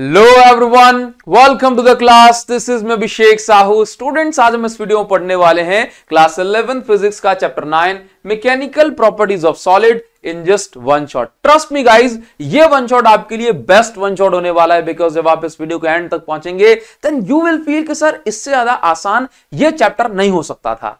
hello everyone welcome to the class this is मैं Abhishek Sahu students आज हम इस वीडियो में पढ़ने वाले हैं क्लास 11 फिजिक्स का chapter 9 mechanical properties of solid in just one shot trust me guys ये वन शॉट आपके लिए बेस्ट वन शॉट होने वाला है बिकॉज जब आप इस वीडियो के एंड तक पहुंचेंगे देन यू विल फील कि सर इससे ज्यादा आसान ये चैप्टर नहीं हो सकता था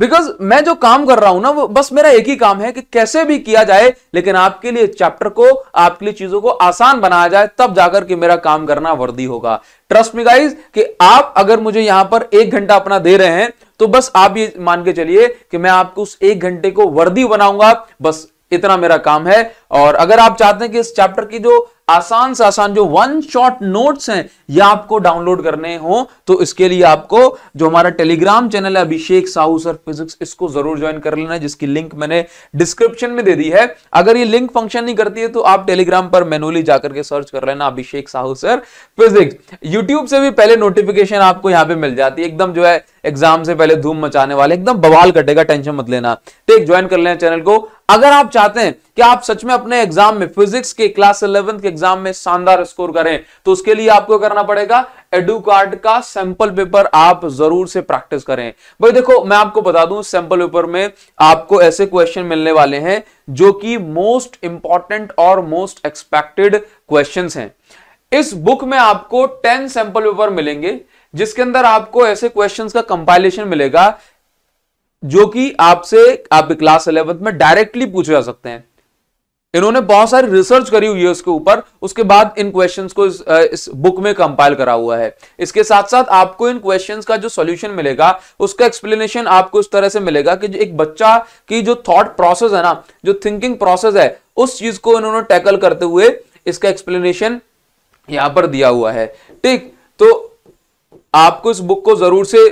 बिकॉज मैं जो काम कर रहा हूं ना वो बस मेरा एक ही काम है कि कैसे भी किया जाए लेकिन आपके लिए चैप्टर को आपके लिए चीजों को आसान बनाया जाए तब जाकर के मेरा काम करना वर्दी होगा ट्रस्ट मी गाइज कि आप अगर मुझे यहां पर एक घंटा अपना दे रहे हैं तो बस आप ये मान के चलिए कि मैं आपको उस एक घंटे को वर्दी बनाऊंगा बस इतना मेरा काम है और अगर आप चाहते हैं कि इस चैप्टर की जो आसान से आसान जो वन शॉट नोट्स हैं ये आपको डाउनलोड करने हो तो इसके लिए आपको जो हमारा टेलीग्राम चैनल है अभिषेक साहू सर फिजिक्स इसको जरूर ज्वाइन कर लेना जिसकी लिंक मैंने डिस्क्रिप्शन में दे दी है अगर ये लिंक फंक्शन नहीं करती है तो आप टेलीग्राम पर मेनुअली जाकर के सर्च कर लेना Abhishek Sahu sir physics YouTube से भी पहले नोटिफिकेशन आपको यहां पर मिल जाती है एकदम जो है एग्जाम से पहले धूम मचाने वाले एकदम बवाल कटेगा टेंशन मत लेना ठीक ज्वाइन कर लेना चैनल को अगर आप चाहते हैं कि आप सच में अपने एग्जाम में फिजिक्स के क्लास इलेवेंथ के एग्जाम में शानदार स्कोर करें तो उसके लिए आपको करना पड़ेगा एडू कार्ड का सैंपल पेपर आप जरूर से प्रैक्टिस करें भाई देखो मैं आपको बता दूं सैंपल पेपर में आपको ऐसे क्वेश्चन मिलने वाले हैं जो कि मोस्ट इंपॉर्टेंट और मोस्ट एक्सपेक्टेड क्वेश्चन हैं इस बुक में आपको टेन सैंपल पेपर मिलेंगे जिसके अंदर आपको ऐसे क्वेश्चंस का कंपाइलेशन मिलेगा जो कि आपसे आपके क्लास इलेवंथ में डायरेक्टली पूछे जा सकते हैं इन्होंने बहुत सारी रिसर्च करी हुई है उसके ऊपर उसके बाद इन क्वेश्चंस को इस, इस बुक में कंपाइल करा हुआ है इसके साथ साथ आपको इन क्वेश्चंस का जो सॉल्यूशन मिलेगा उसका एक्सप्लेनेशन आपको इस तरह से मिलेगा कि जो एक बच्चा की जो थॉट प्रोसेस है ना जो थिंकिंग प्रोसेस है उस चीज को इन्होंने टैकल करते हुए इसका एक्सप्लेनेशन यहां पर दिया हुआ है ठीक तो आपको इस बुक को जरूर से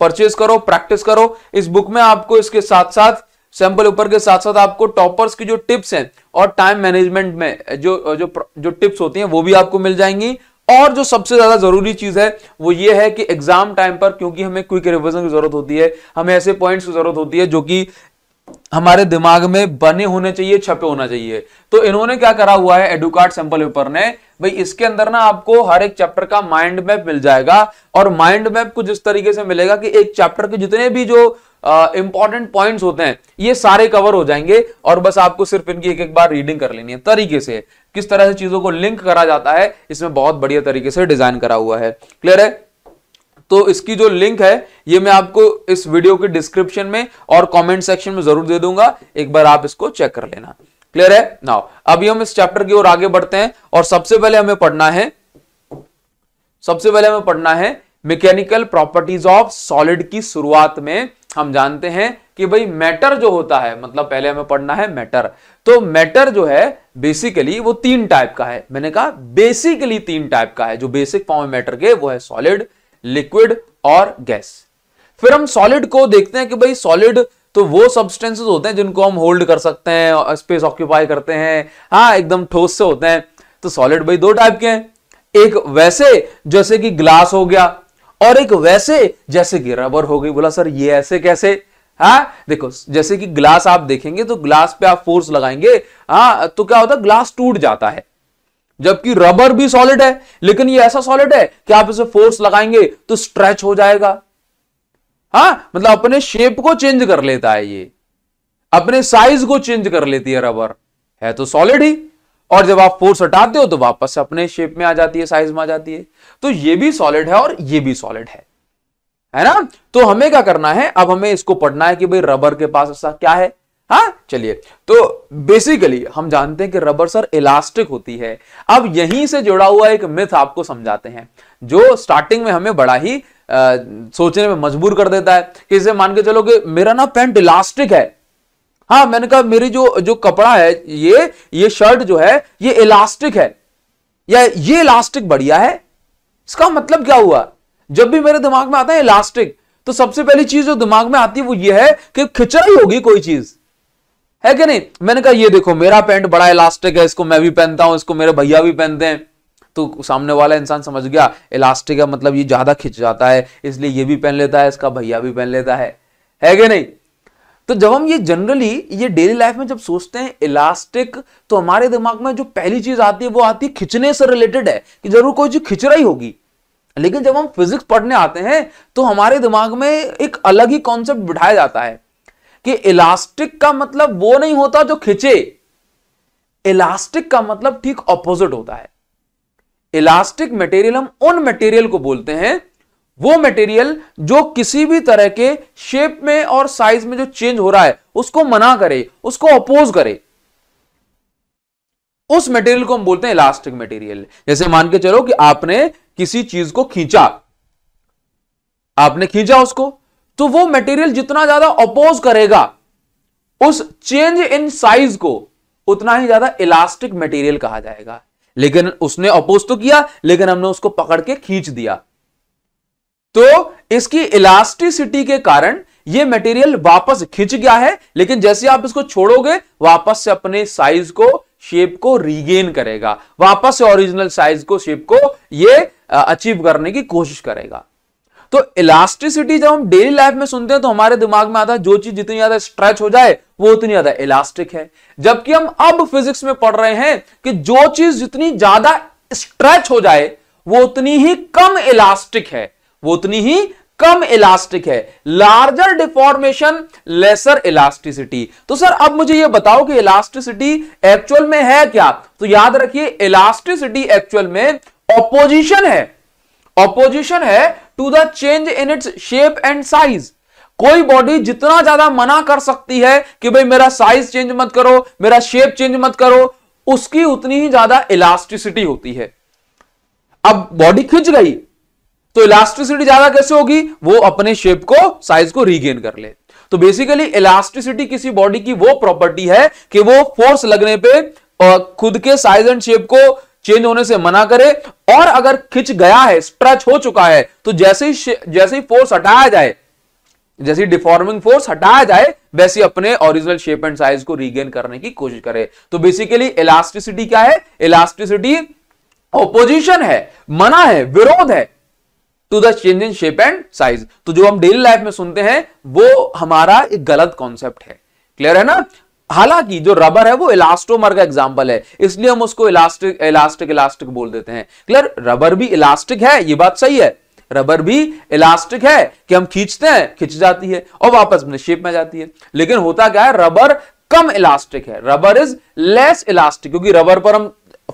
परचेज करो प्रैक्टिस करो इस बुक में आपको इसके साथ साथ सैंपल ऊपर के साथ साथ आपको टॉपर्स की जो टिप्स हैं और टाइम मैनेजमेंट में जो जो जो टिप्स होती हैं वो भी आपको मिल जाएंगी और जो सबसे ज्यादा जरूरी चीज है वो ये है कि एग्जाम टाइम पर क्योंकि हमें क्विक रिविजन की जरूरत होती है हमें ऐसे पॉइंट्स की जरूरत होती है जो कि हमारे दिमाग में बने होने चाहिए छपे होना चाहिए तो इन्होंने क्या करा हुआ है एडुकार्ड सैंपल पेपर ने भाई इसके अंदर ना आपको हर एक चैप्टर का माइंड मैप मिल जाएगा और माइंड मैप कुछ इस तरीके से मिलेगा कि एक चैप्टर के जितने भी जो इंपॉर्टेंट पॉइंट्स होते हैं ये सारे कवर हो जाएंगे और बस आपको सिर्फ इनकी एक एक बार रीडिंग कर लेनी है तरीके से किस तरह से चीजों को लिंक करा जाता है इसमें बहुत बढ़िया तरीके से डिजाइन करा हुआ है क्लियर है तो इसकी जो लिंक है ये मैं आपको इस वीडियो के डिस्क्रिप्शन में और कमेंट सेक्शन में जरूर दे दूंगा एक बार आप इसको चेक कर लेना क्लियर है नाउ अभी हम इस चैप्टर की ओर आगे बढ़ते हैं और सबसे पहले हमें पढ़ना है सबसे पहले हमें पढ़ना है मैकेनिकल प्रॉपर्टीज ऑफ सॉलिड की शुरुआत में हम जानते हैं कि भाई मैटर जो होता है मतलब पहले हमें पढ़ना है मैटर तो मैटर जो है बेसिकली वो तीन टाइप का है मैंने कहा बेसिकली तीन टाइप का है जो बेसिक फॉर्म मैटर के वो है सॉलिड लिक्विड और गैस फिर हम सॉलिड को देखते हैं कि भाई सॉलिड तो वो सब्सटेंसेस होते हैं जिनको हम होल्ड कर सकते हैं स्पेस ऑक्यूपाई करते हैं हाँ एकदम ठोस से होते हैं तो सॉलिड भाई दो टाइप के हैं एक वैसे जैसे कि ग्लास हो गया और एक वैसे जैसे कि रबर हो गई बोला सर ये ऐसे कैसे हाँ देखो जैसे कि ग्लास आप देखेंगे तो ग्लास पे आप फोर्स लगाएंगे हाँ तो क्या होता है ग्लास टूट जाता है जबकि रबर भी सॉलिड है लेकिन ये ऐसा सॉलिड है कि आप इसे फोर्स लगाएंगे तो स्ट्रेच हो जाएगा हाँ मतलब अपने शेप को चेंज कर लेता है ये अपने साइज को चेंज कर लेती है रबर है तो सॉलिड ही और जब आप फोर्स हटाते हो तो वापस अपने शेप में आ जाती है साइज में आ जाती है तो ये भी सॉलिड है और ये भी सॉलिड है है ना तो हमें क्या करना है अब हमें इसको पढ़ना है कि भाई रबर के पास ऐसा क्या है हाँ चलिए तो बेसिकली हम जानते हैं कि रबर सर इलास्टिक होती है अब यहीं से जुड़ा हुआ एक मिथ आपको समझाते हैं जो स्टार्टिंग में हमें बड़ा ही आ, सोचने में मजबूर कर देता है कि इसे मान के चलो कि मेरा ना पैंट इलास्टिक है हाँ मैंने कहा मेरी जो जो कपड़ा है ये ये शर्ट जो है ये इलास्टिक है या ये इलास्टिक बढ़िया है इसका मतलब क्या हुआ जब भी मेरे दिमाग में आता है इलास्टिक तो सबसे पहली चीज जो दिमाग में आती है वो ये है कि खिंचाई होगी कोई चीज है कि नहीं मैंने कहा ये देखो मेरा पैंट बड़ा इलास्टिक है इसको मैं भी पहनता हूं इसको मेरे भैया भी पहनते हैं तो सामने वाला इंसान समझ गया इलास्टिक है मतलब ये ज्यादा खिंच जाता है इसलिए ये भी पहन लेता है इसका भैया भी पहन लेता है है कि नहीं तो जब हम ये जनरली ये डेली लाइफ में जब सोचते हैं इलास्टिक तो हमारे दिमाग में जो पहली चीज आती है वो आती है खिंचने से रिलेटेड है कि जरूर कोई चीज खिंच रही होगी लेकिन जब हम फिजिक्स पढ़ने आते हैं तो हमारे दिमाग में एक अलग ही कॉन्सेप्ट बिठाया जाता है कि इलास्टिक का मतलब वो नहीं होता जो खिंचे इलास्टिक का मतलब ठीक ऑपोजिट होता है इलास्टिक मटेरियल हम उन मटेरियल को बोलते हैं वो मटेरियल जो किसी भी तरह के शेप में और साइज में जो चेंज हो रहा है उसको मना करे उसको अपोज करे उस मटेरियल को हम बोलते हैं इलास्टिक मटेरियल जैसे मान के चलो कि आपने किसी चीज को खींचा आपने खींचा उसको तो वो मटेरियल जितना ज्यादा अपोज करेगा उस चेंज इन साइज को उतना ही ज्यादा इलास्टिक मटेरियल कहा जाएगा लेकिन उसने अपोज तो किया लेकिन हमने उसको पकड़ के खींच दिया तो इसकी इलास्टिसिटी के कारण यह मटेरियल वापस खिंच गया है लेकिन जैसे आप इसको छोड़ोगे वापस से अपने साइज को शेप को रीगेन करेगा वापस से ओरिजिनल साइज को शेप को ये अचीव करने की कोशिश करेगा तो इलास्टिसिटी जब हम डेली लाइफ में सुनते हैं तो हमारे दिमाग में आता है जो चीज जितनी ज्यादा स्ट्रेच हो जाए वो उतनी ज्यादा इलास्टिक है जबकि हम अब फिजिक्स में पढ़ रहे हैं कि जो चीज जितनी ज्यादा स्ट्रेच हो जाए वो उतनी ही कम इलास्टिक है वो उतनी ही कम इलास्टिक है लार्जर डिफॉर्मेशन लेसर इलास्टिसिटी तो सर अब मुझे ये बताओ कि इलास्टिसिटी एक्चुअल में है क्या तो याद रखिए इलास्टिसिटी एक्चुअल में ऑपोजिशन है ऑपोजिशन है to the change in its shape and size कोई बॉडी जितना ज्यादा मना कर सकती है कि भाई मेरा साइज चेंज मत करो मेरा शेप चेंज मत करो उसकी उतनी ही ज्यादा इलास्टिसिटी होती है अब बॉडी खिंच गई तो इलास्टिसिटी ज्यादा कैसे होगी वो अपने शेप को साइज को रीगेन कर ले तो बेसिकली इलास्टिसिटी किसी बॉडी की वो प्रॉपर्टी है कि वो फोर्स लगने पे खुद के साइज एंड शेप को चेंज होने से मना करे और अगर खिंच गया है स्ट्रेच हो चुका है तो जैसे ही जैसे ही फोर्स हटाया जाए जैसी डिफॉर्मिंग फोर्स हटाया जाए वैसे अपने ओरिजिनल शेप एंड साइज को रीगेन करने की कोशिश करे तो बेसिकली इलास्टिसिटी क्या है इलास्टिसिटी ओपोजिशन है मना है विरोध है to the change in shape and size तो जो हम डेली लाइफ में सुनते हैं वो हमारा एक गलत कॉन्सेप्ट है क्लियर है ना हालांकि जो रबर है वो इलास्टोमर का एग्जाम्पल है इसलिए हम उसको इलास्टिक इलास्टिक इलास्टिक बोल देते हैं क्लियर रबर भी इलास्टिक है ये बात सही है रबर भी इलास्टिक है कि हम खींचते हैं खिंच जाती है और वापस अपने शेप में जाती है लेकिन होता क्या है रबर कम इलास्टिक है रबर इज लेस इलास्टिक क्योंकि रबर पर हम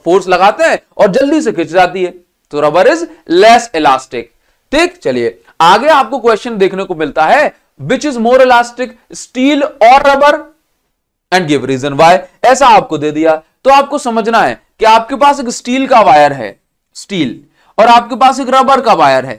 फोर्स लगाते हैं और जल्दी से खिंच जाती है तो रबर इज लेस इलास्टिक ठीक चलिए आगे आपको क्वेश्चन देखने को मिलता है which is more elastic steel और rubber and give reason why ऐसा आपको दे दिया तो आपको समझना है कि आपके पास एक स्टील का वायर है स्टील और आपके पास एक रबर का वायर है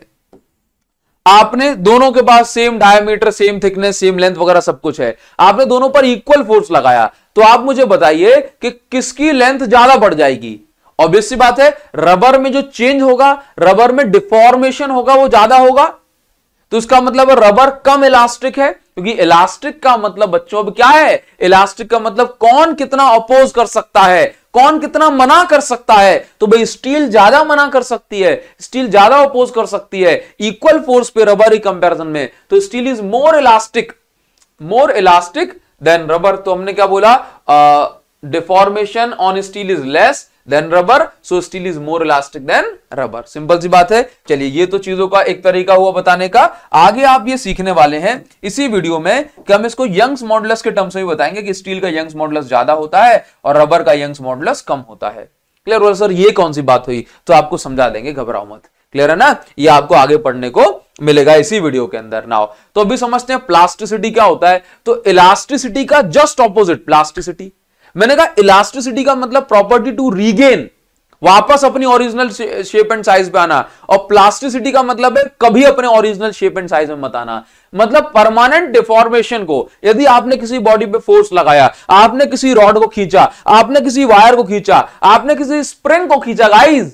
आपने दोनों के पास same diameter same thickness same length वगैरह सब कुछ है आपने दोनों पर इक्वल फोर्स लगाया तो आप मुझे बताइए कि किसकी लेंथ ज्यादा बढ़ जाएगी ऑब्वियस सी बात है रबर में जो चेंज होगा रबर में डिफॉर्मेशन होगा वो ज्यादा होगा तो इसका मतलब रबर कम इलास्टिक है क्योंकि इलास्टिक का मतलब बच्चों अब क्या है इलास्टिक का मतलब कौन कितना अपोज कर सकता है कौन कितना मना कर सकता है तो भाई स्टील ज्यादा मना कर सकती है स्टील ज्यादा अपोज कर सकती है इक्वल फोर्स पे रबर ही कंपेरिजन में तो steel is more elastic more elastic than rubber तो हमने क्या बोला deformation on steel is less than rubber so steel is more elastic than rubber simple सी बात है चलिए ये तो चीजों का एक तरीका हुआ बताने का आगे आप ये सीखने वाले हैं इसी वीडियो में कि हम इसको यंग्स मॉडलस के टर्म्स में बताएंगे कि स्टील का यंग्स मॉडलस ज्यादा होता है और रबर का यंग्स मॉडलस कम होता है क्लियर हो सर ये कौन सी बात हुई तो आपको समझा देंगे घबराओ मत क्लियर है ना ये आपको आगे पढ़ने को मिलेगा इसी वीडियो के अंदर नाउ तो अभी समझते हैं प्लास्टिसिटी क्या होता है तो इलास्टिसिटी का जस्ट ऑपोजिट प्लास्टिसिटी मैंने कहा इलास्टिसिटी का मतलब प्रॉपर्टी टू रीगेन वापस अपनी ओरिजिनल शेप एंड साइज पे आना और प्लास्टिसिटी का मतलब है कभी अपने ओरिजिनल शेप एंड साइज में मत आना मतलब परमानेंट डिफॉर्मेशन को यदि आपने किसी बॉडी पे फोर्स लगाया आपने किसी रॉड को खींचा आपने किसी वायर को खींचा आपने किसी स्प्रिंग को खींचा गाइज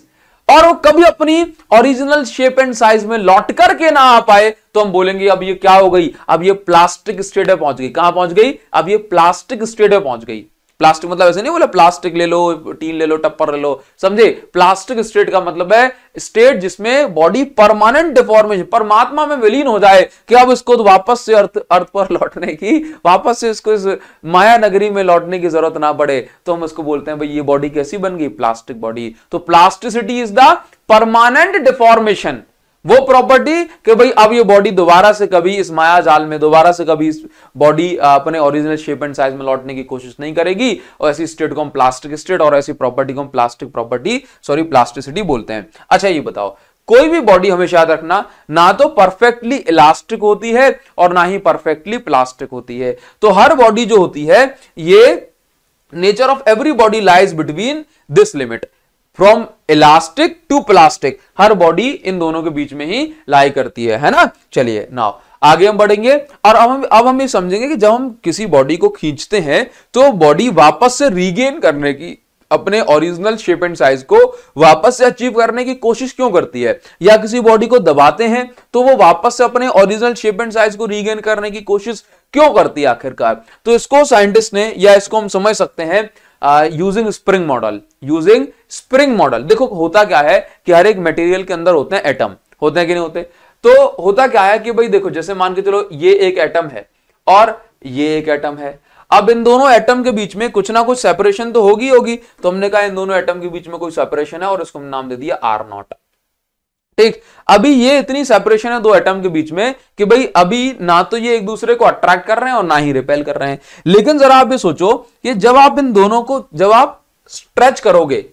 और वो कभी अपनी ओरिजिनल शेप एंड साइज में लौट करके ना आ पाए तो हम बोलेंगे अब ये क्या हो गई अब ये प्लास्टिक स्टेट पहुंच गई कहां पहुंच गई अब ये प्लास्टिक स्टेट पहुंच गई प्लास्टिक मतलब ऐसे नहीं बोला प्लास्टिक ले लो टीन ले लो टप्पर ले लो समझे प्लास्टिक स्टेट का मतलब है स्टेट जिसमें बॉडी परमानेंट डिफॉर्मेशन परमात्मा में विलीन हो जाए कि अब इसको तो वापस से अर्थ अर्थ पर लौटने की वापस से इसको इस माया नगरी में लौटने की जरूरत ना पड़े तो हम इसको बोलते हैं भाई ये बॉडी कैसी बन गई प्लास्टिक बॉडी तो plasticity is the permanent deformation वो प्रॉपर्टी कि भाई अब ये बॉडी दोबारा से कभी इस माया जाल में दोबारा से कभी इस बॉडी अपने ओरिजिनल शेप एंड साइज में लौटने की कोशिश नहीं करेगी और ऐसी स्टेट को हम प्लास्टिक स्टेट और ऐसी प्रॉपर्टी को हम प्लास्टिक प्रॉपर्टी सॉरी प्लास्टिसिटी बोलते हैं अच्छा ये बताओ कोई भी बॉडी हमेशा याद रखना ना तो परफेक्टली इलास्टिक होती है और ना ही परफेक्टली प्लास्टिक होती है तो हर बॉडी जो होती है ये nature of every body lies between this limit from elastic to plastic हर बॉडी इन दोनों के बीच में ही लाई करती है है ना चलिए नाउ आगे हम बढ़ेंगे और अब हम अब हम ये समझेंगे कि जब हम किसी बॉडी को खींचते हैं तो बॉडी वापस से रीगेन करने की अपने ओरिजिनल शेप एंड साइज को वापस से अचीव करने की कोशिश क्यों करती है या किसी बॉडी को दबाते हैं तो वो वापस से अपने ओरिजिनल शेप एंड साइज को रीगेन करने की कोशिश क्यों करती है आखिरकार तो इसको साइंटिस्ट ने या इसको हम समझ सकते हैं using spring model using spring model देखो होता क्या है कि हर एक मटेरियल के अंदर होते हैं एटम होते हैं कि नहीं होते तो होता क्या है कि भाई देखो जैसे मान के चलो ये एक एटम है और ये एक एटम है अब इन दोनों एटम के बीच में कुछ ना कुछ सेपरेशन तो होगी होगी तो हमने कहा इन दोनों एटम के बीच में कोई सेपरेशन है और इसको नाम दे दिया आर नॉट ठीक अभी ये इतनी सेपरेशन है दो एटम के बीच में कि भाई अभी ना तो ये एक दूसरे को अट्रैक्ट कर रहे हैं और ना ही रिपेल कर रहे हैं लेकिन जरा आप ये सोचो कि जब आप इन दोनों को जब आप स्ट्रेच करोगे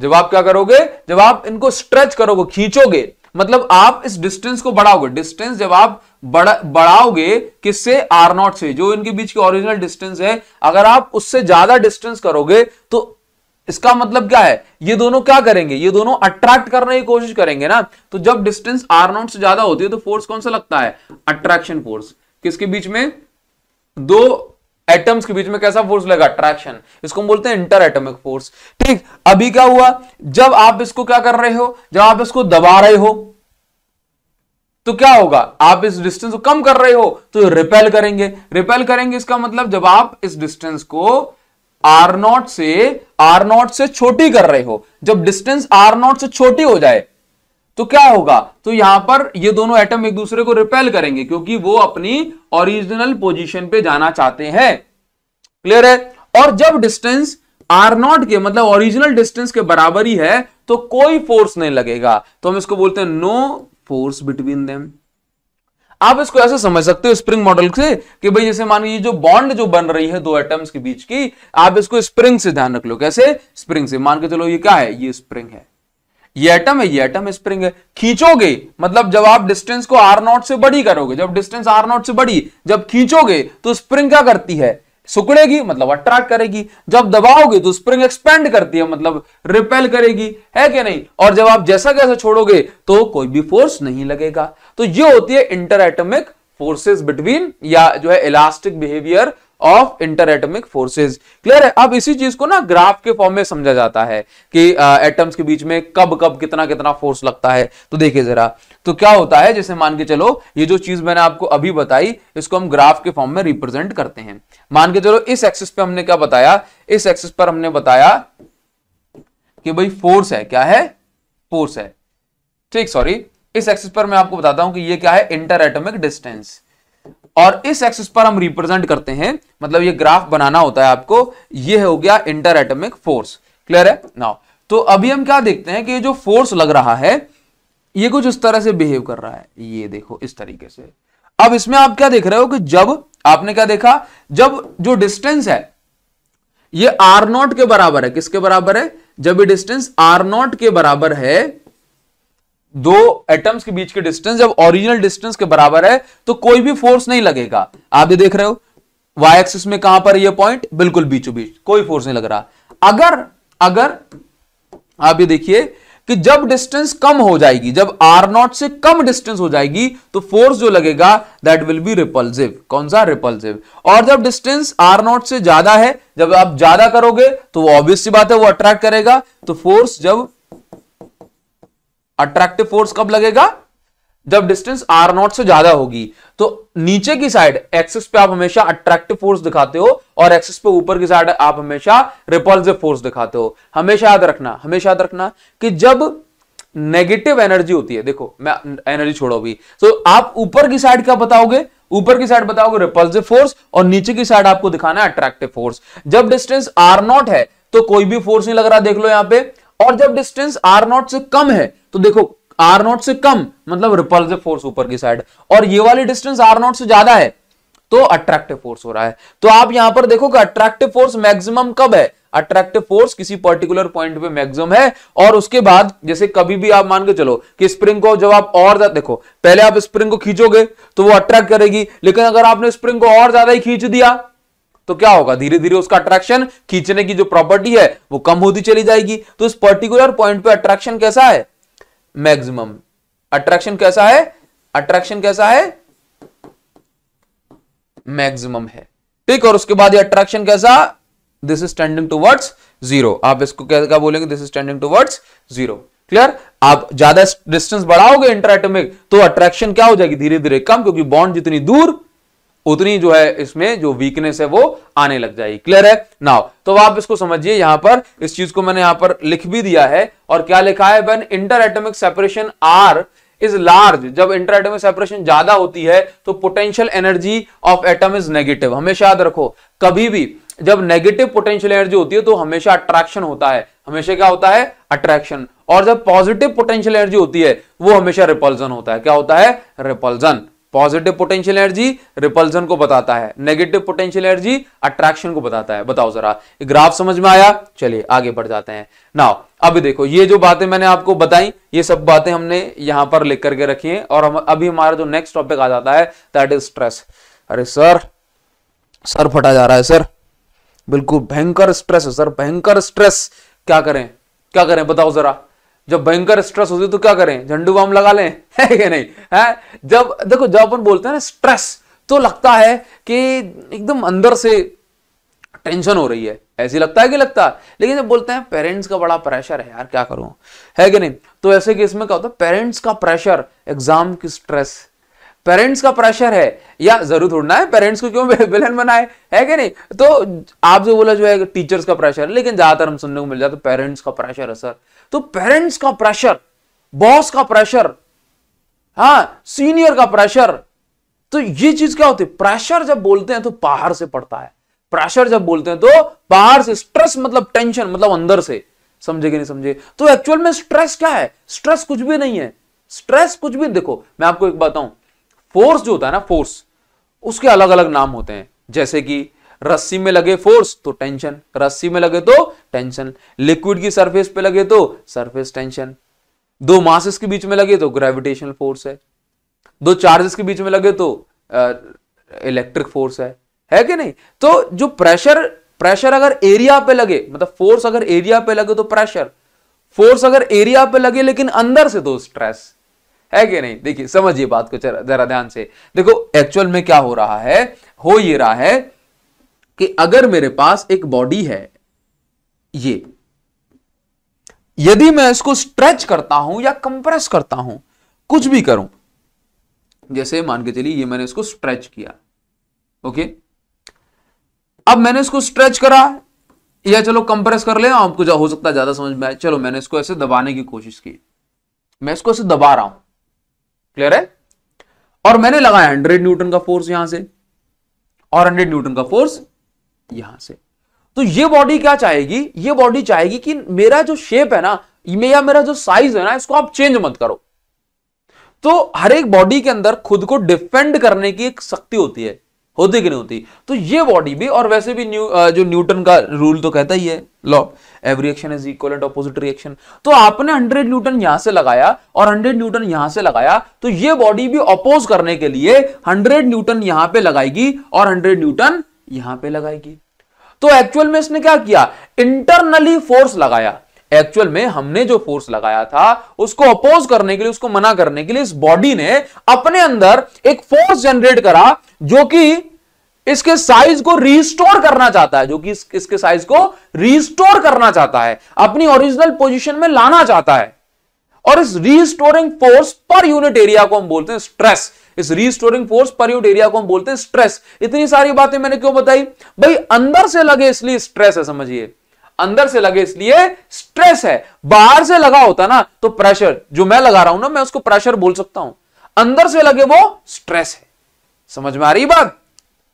जब आप क्या करोगे जब आप इनको स्ट्रेच करोगे खींचोगे मतलब आप इस डिस्टेंस को बढ़ाओगे डिस्टेंस जब आप बढ़ा बढ़ाओगे किससे आर नॉट से जो इनके बीच की ओरिजिनल डिस्टेंस है अगर आप उससे ज्यादा डिस्टेंस करोगे तो इसका मतलब क्या है ये दोनों क्या करेंगे ये दोनों अट्रैक्ट करने की कोशिश करेंगे ना तो जब डिस्टेंस आर नॉट से ज्यादा होती है तो फोर्स कौन सा लगता है अट्रैक्शन फोर्स किसके बीच में दो एटम्स के बीच में कैसा फोर्स लगा अट्रैक्शन इसको हम बोलते हैं इंटर एटमिक फोर्स ठीक अभी क्या हुआ जब आप इसको क्या कर रहे हो जब आप इसको दबा रहे हो तो क्या होगा आप इस डिस्टेंस को कम कर रहे हो तो रिपेल करेंगे रिपेल करेंगे इसका मतलब जब आप इस डिस्टेंस को आर नॉट से आर नॉट से छोटी कर रहे हो जब डिस्टेंस आर नॉट से छोटी हो जाए तो क्या होगा तो यहां पर ये दोनों एटम एक दूसरे को रिपेल करेंगे क्योंकि वो अपनी ओरिजिनल पोजीशन पे जाना चाहते हैं क्लियर है और जब डिस्टेंस आर नॉट के मतलब ओरिजिनल डिस्टेंस के बराबर ही है तो कोई फोर्स नहीं लगेगा तो हम इसको बोलते हैं नो फोर्स बिटवीन देम आप इसको ऐसे समझ सकते हो स्प्रिंग मॉडल से कि भाई जैसे मान ये जो बॉन्ड जो बन रही है दो एटम्स के बीच की आप इसको स्प्रिंग से ध्यान रख लो कैसे स्प्रिंग से मान के चलो ये क्या है ये स्प्रिंग है ये एटम है ये एटम स्प्रिंग है खींचोगे मतलब जब आप डिस्टेंस को आर नॉट से बड़ी करोगे जब डिस्टेंस आर नॉट से बड़ी जब खींचोगे तो स्प्रिंग क्या करती है सुकड़ेगी मतलब अट्रैक्ट करेगी जब दबाओगे तो स्प्रिंग एक्सपेंड करती है मतलब रिपेल करेगी है कि नहीं और जब आप जैसा कैसा छोड़ोगे तो कोई भी फोर्स नहीं लगेगा तो ये होती है इंटर एटमिक फोर्सेस बिटवीन या जो है elastic behaviour of inter atomic forces clear है अब इसी चीज को ना ग्राफ के फॉर्म में समझा जाता है कि एटम्स uh, के बीच में कब कब कितना कितना फोर्स लगता है तो देखिए जरा तो क्या होता है जैसे मान के चलो ये जो चीज मैंने आपको अभी बताई इसको हम ग्राफ के फॉर्म में रिप्रेजेंट करते हैं मान के चलो इस एक्सिस पे हमने क्या बताया इस एक्सिस पर हमने बताया कि भाई फोर्स है क्या है फोर्स है ठीक सॉरी इस एक्सिस पर मैं आपको बताता हूं कि ये क्या है इंटर एटमिक डिस्टेंस और इस एक्सिस पर हम रिप्रेजेंट करते हैं मतलब ये ग्राफ बनाना होता है आपको ये हो गया inter atomic force clear now नाउ तो अभी हम क्या देखते हैं कि जो फोर्स लग रहा है ये कुछ इस तरह से बिहेव कर रहा है ये देखो इस तरीके से अब इसमें आप क्या देख रहे हो कि जब आपने क्या देखा जब जो डिस्टेंस है ये आर नॉट के बराबर है किसके बराबर है जब ये डिस्टेंस आर नॉट के बराबर है दो एटम्स के बीच के डिस्टेंस जब ओरिजिनल डिस्टेंस के बराबर है तो कोई भी फोर्स नहीं लगेगा आप ये देख रहे हो वाई एक्सिस में कहां पर ये पॉइंट बिल्कुल बीचों बीच कोई फोर्स नहीं लग रहा अगर अगर आप ये देखिए कि जब डिस्टेंस कम हो जाएगी जब आर नॉट से कम डिस्टेंस हो जाएगी तो फोर्स जो लगेगा दैट विल बी रिपल्सिव कौन सा रिपल्सिव और जब डिस्टेंस आर नॉट से ज्यादा है जब आप ज्यादा करोगे तो वो ऑब्वियस सी बात है वो अट्रैक्ट करेगा तो फोर्स जब अट्रैक्टिव फोर्स कब लगेगा जब डिस्टेंस आर नॉट से ज्यादा होगी तो नीचे की साइड एक्सिस पे आप हमेशा अट्रैक्टिव फोर्स दिखाते हो और एक्सिस पे ऊपर की साइड आप हमेशा रिपल्सिव फोर्स दिखाते हो हमेशा याद रखना हमेशा याद रखना कि जब नेगेटिव एनर्जी होती है देखो मैं एनर्जी छोड़ो भी तो आप ऊपर की साइड क्या बताओगे ऊपर की साइड बताओगे रिपल्सिव फोर्स और नीचे की साइड आपको दिखाना है अट्रैक्टिव फोर्स जब डिस्टेंस आर नॉट है तो कोई भी फोर्स नहीं लग रहा देख लो यहां पर और जब डिस्टेंस आर नॉट से कम है तो देखो आर नॉट से कम मतलब रिपल्सिव फोर्स ऊपर की साइड और ये वाली डिस्टेंस आर नॉट से ज्यादा है तो अट्रैक्टिव फोर्स हो रहा है तो आप यहां पर देखो कि अट्रैक्टिव फोर्स मैक्सिमम कब है अट्रैक्टिव फोर्स किसी पर्टिकुलर पॉइंट पे मैक्सिमम है और उसके बाद जैसे कभी भी आप मान के चलो कि स्प्रिंग को जब आप और देखो पहले आप स्प्रिंग को खींचोगे तो वो अट्रैक्ट करेगी लेकिन अगर आपने स्प्रिंग को और ज्यादा ही खींच दिया तो क्या होगा धीरे धीरे उसका अट्रैक्शन खींचने की जो प्रॉपर्टी है वो कम होती चली जाएगी तो इस पर्टिकुलर पॉइंट पे अट्रैक्शन कैसा है मैक्सिमम अट्रैक्शन कैसा है अट्रैक्शन कैसा है मैक्सिमम है ठीक और उसके बाद ये अट्रैक्शन कैसा this is tending towards zero आप इसको क्या क्या बोलेंगे this is tending towards zero clear आप ज्यादा डिस्टेंस बढ़ाओगे इंटरटोमिक तो अट्रैक्शन क्या हो जाएगी धीरे धीरे कम क्योंकि बॉन्ड जितनी दूर उतनी जो है इसमें जो वीकनेस है वो आने लग जाएगी क्लियर है नाउ तो आप इसको समझिए यहां पर इस चीज को मैंने यहां पर लिख भी दिया है और क्या लिखा है when inter atomic separation r is large जब इंटर एटोमिक सेपरेशन ज्यादा होती है तो potential energy of atom is negative हमेशा याद रखो कभी भी जब नेगेटिव पोटेंशियल एनर्जी होती है तो हमेशा अट्रैक्शन होता है हमेशा क्या होता है अट्रैक्शन और जब पॉजिटिव पोटेंशियल एनर्जी होती है वो हमेशा रिपल्जन होता है क्या होता है repulsion positive potential energy repulsion को बताता है नेगेटिव पोटेंशियल एनर्जी अट्रैक्शन को बताता है बताओ जरा ग्राफ समझ में आया चलिए आगे बढ़ जाते हैं नाउ अब देखो ये जो बातें मैंने आपको बताई ये सब बातें हमने यहां पर लिख करके रखी है और हम अभी हमारा जो नेक्स्ट टॉपिक आ जाता है दैट इज स्ट्रेस अरे सर सर फटा जा रहा है सर बिल्कुल भयंकर स्ट्रेस है सर भयंकर स्ट्रेस क्या करें क्या करें बताओ जरा जब भयंकर स्ट्रेस होती है तो क्या करें झंडू बाम लगा लें है कि नहीं है जब देखो जब अपन बोलते हैं ना स्ट्रेस तो लगता है कि एकदम अंदर से टेंशन हो रही है ऐसी लगता है कि लगता है लेकिन जब बोलते हैं पेरेंट्स का बड़ा प्रेशर है यार क्या करूं है कि नहीं तो ऐसे केस में क्या होता है पेरेंट्स का प्रेशर एग्जाम की स्ट्रेस पेरेंट्स का प्रेशर है या जरूर थोड़ना है पेरेंट्स को क्यों विलन बनाए है कि नहीं तो आप जो बोला जो है टीचर्स का प्रेशर लेकिन ज्यादातर हम सुनने को मिल जाता है पेरेंट्स का प्रेशर है सर तो पेरेंट्स का प्रेशर बॉस का प्रेशर हाँ सीनियर का प्रेशर तो ये चीज क्या होती है प्रेशर जब बोलते हैं तो बाहर से पड़ता है प्रेशर जब बोलते हैं तो बाहर से स्ट्रेस मतलब टेंशन मतलब अंदर से समझे कि नहीं समझे तो एक्चुअल में स्ट्रेस क्या है स्ट्रेस कुछ भी नहीं है स्ट्रेस कुछ भी देखो मैं आपको एक बताऊं फोर्स जो होता है ना फोर्स उसके अलग अलग नाम होते हैं जैसे कि रस्सी में लगे फोर्स तो टेंशन रस्सी में लगे तो टेंशन लिक्विड की सरफेस पे लगे तो सरफेस टेंशन दो मासेस के बीच में लगे तो ग्रेविटेशनल फोर्स है दो चार्जेस के बीच में लगे तो इलेक्ट्रिक फोर्स है है कि नहीं तो जो प्रेशर प्रेशर अगर एरिया पे लगे मतलब फोर्स अगर एरिया पे लगे तो प्रेशर फोर्स अगर एरिया पे लगे लेकिन अंदर से दो तो स्ट्रेस है कि नहीं देखिए समझिए बात को जरा ध्यान से देखो एक्चुअल में क्या हो रहा है हो ये रहा है कि अगर मेरे पास एक बॉडी है ये यदि मैं इसको स्ट्रेच करता हूं या कंप्रेस करता हूं कुछ भी करूं जैसे मान के चलिए ये मैंने इसको स्ट्रेच किया ओके अब मैंने इसको स्ट्रेच करा या चलो कंप्रेस कर ले आपको हो सकता है ज्यादा समझ में आए चलो मैंने इसको ऐसे दबाने की कोशिश की मैं इसको ऐसे दबा रहा हूं क्लियर है और मैंने लगाया हंड्रेड न्यूटन का फोर्स यहां से और हंड्रेड न्यूटन का फोर्स यहां से तो ये बॉडी क्या चाहेगी ये बॉडी चाहेगी कि मेरा जो शेप है ना या मेरा जो साइज है ना इसको आप चेंज मत करो तो हर एक बॉडी के अंदर खुद को डिफेंड करने की एक शक्ति होती है होती कि नहीं होती तो ये बॉडी भी और वैसे भी न्यू जो न्यूटन का रूल तो कहता ही है law every action is equal and opposite reaction तो आपने 100 न्यूटन यहां से लगाया और 100 न्यूटन यहां से लगाया तो ये बॉडी भी अपोज करने के लिए 100 न्यूटन यहां पे लगाएगी और 100 न्यूटन यहां पे लगाएगी तो एक्चुअल में इसने क्या किया इंटरनली फोर्स लगाया एक्चुअल में हमने जो फोर्स लगाया था उसको अपोज करने के लिए उसको मना करने के लिए इस बॉडी ने अपने अंदर एक फोर्स जनरेट करा जो कि इसके साइज को रिस्टोर करना चाहता है जो कि इसके साइज को रिस्टोर करना चाहता है अपनी ओरिजिनल पोजीशन में लाना चाहता है और इस restoring force per unit area को हम बोलते हैं स्ट्रेस इस रीस्टोरिंग फोर्स परयूट एरिया को हम बोलते हैं स्ट्रेस इतनी सारी बातें मैंने क्यों बताई भाई अंदर से लगे इसलिए स्ट्रेस है समझिए अंदर से लगे इसलिए स्ट्रेस है बाहर से लगा होता ना तो प्रेशर जो मैं लगा रहा हूं ना मैं उसको प्रेशर बोल सकता हूं अंदर से लगे वो स्ट्रेस है समझ में आ रही बात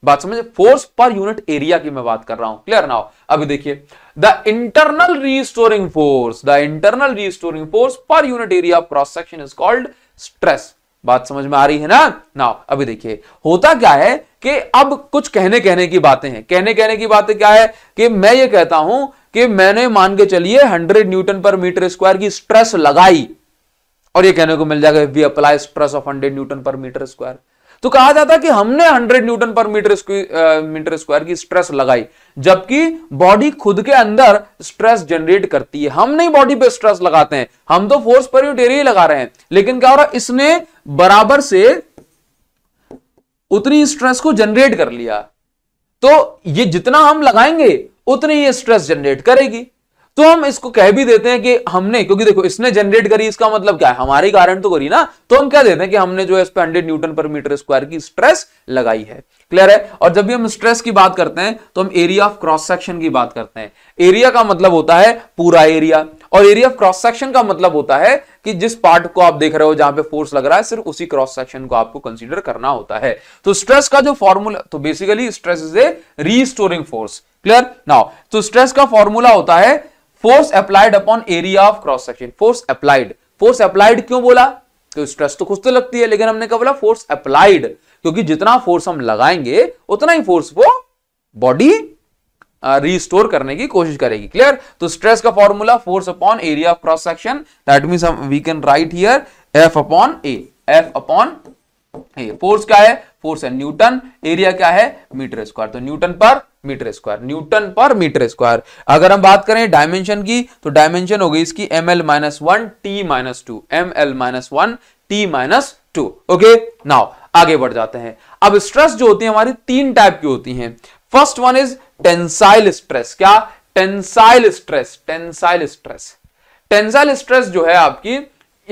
बात समझ फोर्स पर यूनिट एरिया की मैं बात कर रहा हूं क्लियर ना हो अभी देखिए the internal restoring force the internal restoring force per unit area प्रोसेक्शन इज कॉल्ड स्ट्रेस बात समझ में आ रही है ना ना अभी देखिए होता क्या है कि अब कुछ कहने कहने की बातें हैं कहने कहने की बातें क्या है कि मैं ये कहता हूं कि मैंने मान के चलिए 100 न्यूटन पर मीटर स्क्वायर की स्ट्रेस लगाई और ये कहने को मिल जाएगा we apply stress of 100 newton per metre square तो कहा जाता है कि हमने 100 newton per metre metre square की स्ट्रेस लगाई जबकि बॉडी खुद के अंदर स्ट्रेस जनरेट करती है हम नहीं बॉडी पे स्ट्रेस लगाते हैं हम तो फोर्स पर ही लगा रहे हैं लेकिन क्या हो रहा है इसने बराबर से उतनी स्ट्रेस को जनरेट कर लिया तो ये जितना हम लगाएंगे उतनी ये स्ट्रेस जनरेट करेगी तो हम इसको कह भी देते हैं कि हमने क्योंकि देखो इसने जनरेट करी इसका मतलब क्या है हमारे कारण तो करी ना तो हम क्या देते हैं कि हमने जो है इस पर hundred newton per metre square की स्ट्रेस लगाई है क्लियर है और जब भी हम स्ट्रेस की बात करते हैं तो हम एरिया ऑफ क्रॉस सेक्शन की बात करते हैं एरिया का मतलब होता है पूरा एरिया और एरिया ऑफ क्रॉस सेक्शन का मतलब होता है कि जिस पार्ट को आप देख रहे हो जहां पे फोर्स लग रहा है सिर्फ उसी क्रॉस सेक्शन को आपको कंसीडर करना होता है तो स्ट्रेस का जो फॉर्मूला तो basically stress is a restoring force clear now तो स्ट्रेस का फॉर्मूला होता है force applied upon area of cross section force applied force applied क्यों बोला तो स्ट्रेस तो खुद तो लगती है लेकिन हमने क्या बोला फोर्स अप्लाइड क्योंकि जितना फोर्स हम लगाएंगे उतना ही फोर्स वो बॉडी रिस्टोर करने की कोशिश करेगी क्लियर तो स्ट्रेस का formula force upon area of cross section that mean we can write here F upon A F upon A force क्या है फोर्स है न्यूटन एरिया क्या है मीटर स्क्वायर तो newton per metre square newton per metre square अगर हम बात करें डायमेंशन की तो डायमेंशन हो गई इसकी M L minus one T minus two M L minus one T minus two okay now आगे बढ़ जाते हैं अब स्ट्रेस जो होती है हमारी तीन टाइप की होती हैं first one is tensile stress क्या tensile stress tensile stress tensile stress जो है आपकी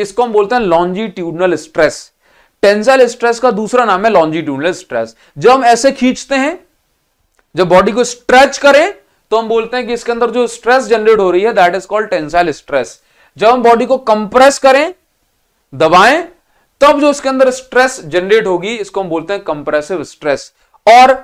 इसको हम बोलते हैं लॉन्जिट्यूडनल स्ट्रेस टेंसाइल स्ट्रेस का दूसरा नाम है लॉन्जिट्यूडनल स्ट्रेस जब हम ऐसे खींचते हैं जब बॉडी को स्ट्रेच करें तो हम बोलते हैं कि इसके अंदर जो स्ट्रेस जनरेट हो रही है that is called tensile stress जब हम बॉडी को कंप्रेस करें दबाएं तब जो इसके अंदर स्ट्रेस जनरेट होगी इसको हम बोलते हैं कंप्रेसिव स्ट्रेस और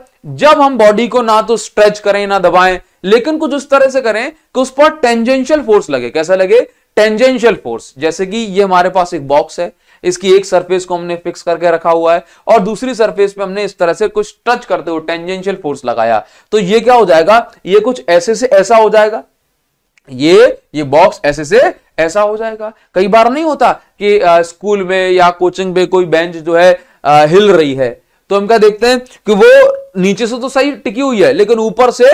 जब हम बॉडी को ना तो स्ट्रेच करें ना दबाएं लेकिन कुछ उस तरह से करें कि उस पर टेंजेंशियल फोर्स लगे कैसा लगे टेंजेंशियल फोर्स जैसे कि ये हमारे पास एक बॉक्स है इसकी एक सरफेस को हमने फिक्स करके रखा हुआ है और दूसरी सरफेस पे हमने इस तरह से कुछ टच करते हुए टेंजेंशियल फोर्स लगाया तो ये क्या हो जाएगा ये कुछ ऐसे से ऐसा हो जाएगा ये ये बॉक्स ऐसे से ऐसा हो जाएगा कई बार नहीं होता कि आ, स्कूल में या कोचिंग में कोई बेंच जो है आ, हिल रही है तो हम क्या देखते हैं कि वो नीचे से तो सही टिकी हुई है लेकिन ऊपर से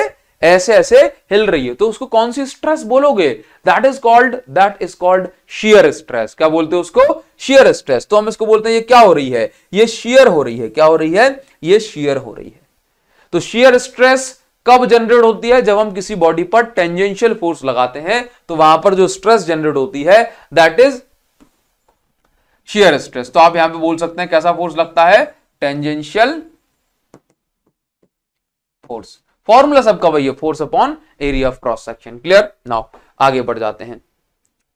ऐसे ऐसे हिल रही है तो उसको कौन सी स्ट्रेस बोलोगे that is called that is called shear stress क्या बोलते हैं उसको शियर स्ट्रेस तो हम इसको बोलते हैं ये क्या हो रही है ये शियर हो रही है क्या हो रही है ये शियर हो रही है तो शियर स्ट्रेस कब जनरेट होती है जब हम किसी बॉडी पर टेंजेंशियल फोर्स लगाते हैं तो वहां पर जो स्ट्रेस जनरेट होती है दैट इज शियर स्ट्रेस तो आप यहां पे बोल सकते हैं कैसा फोर्स लगता है टेंजेंशियल फोर्स फॉर्मूला सबका वही है force upon area of cross section clear now आगे बढ़ जाते हैं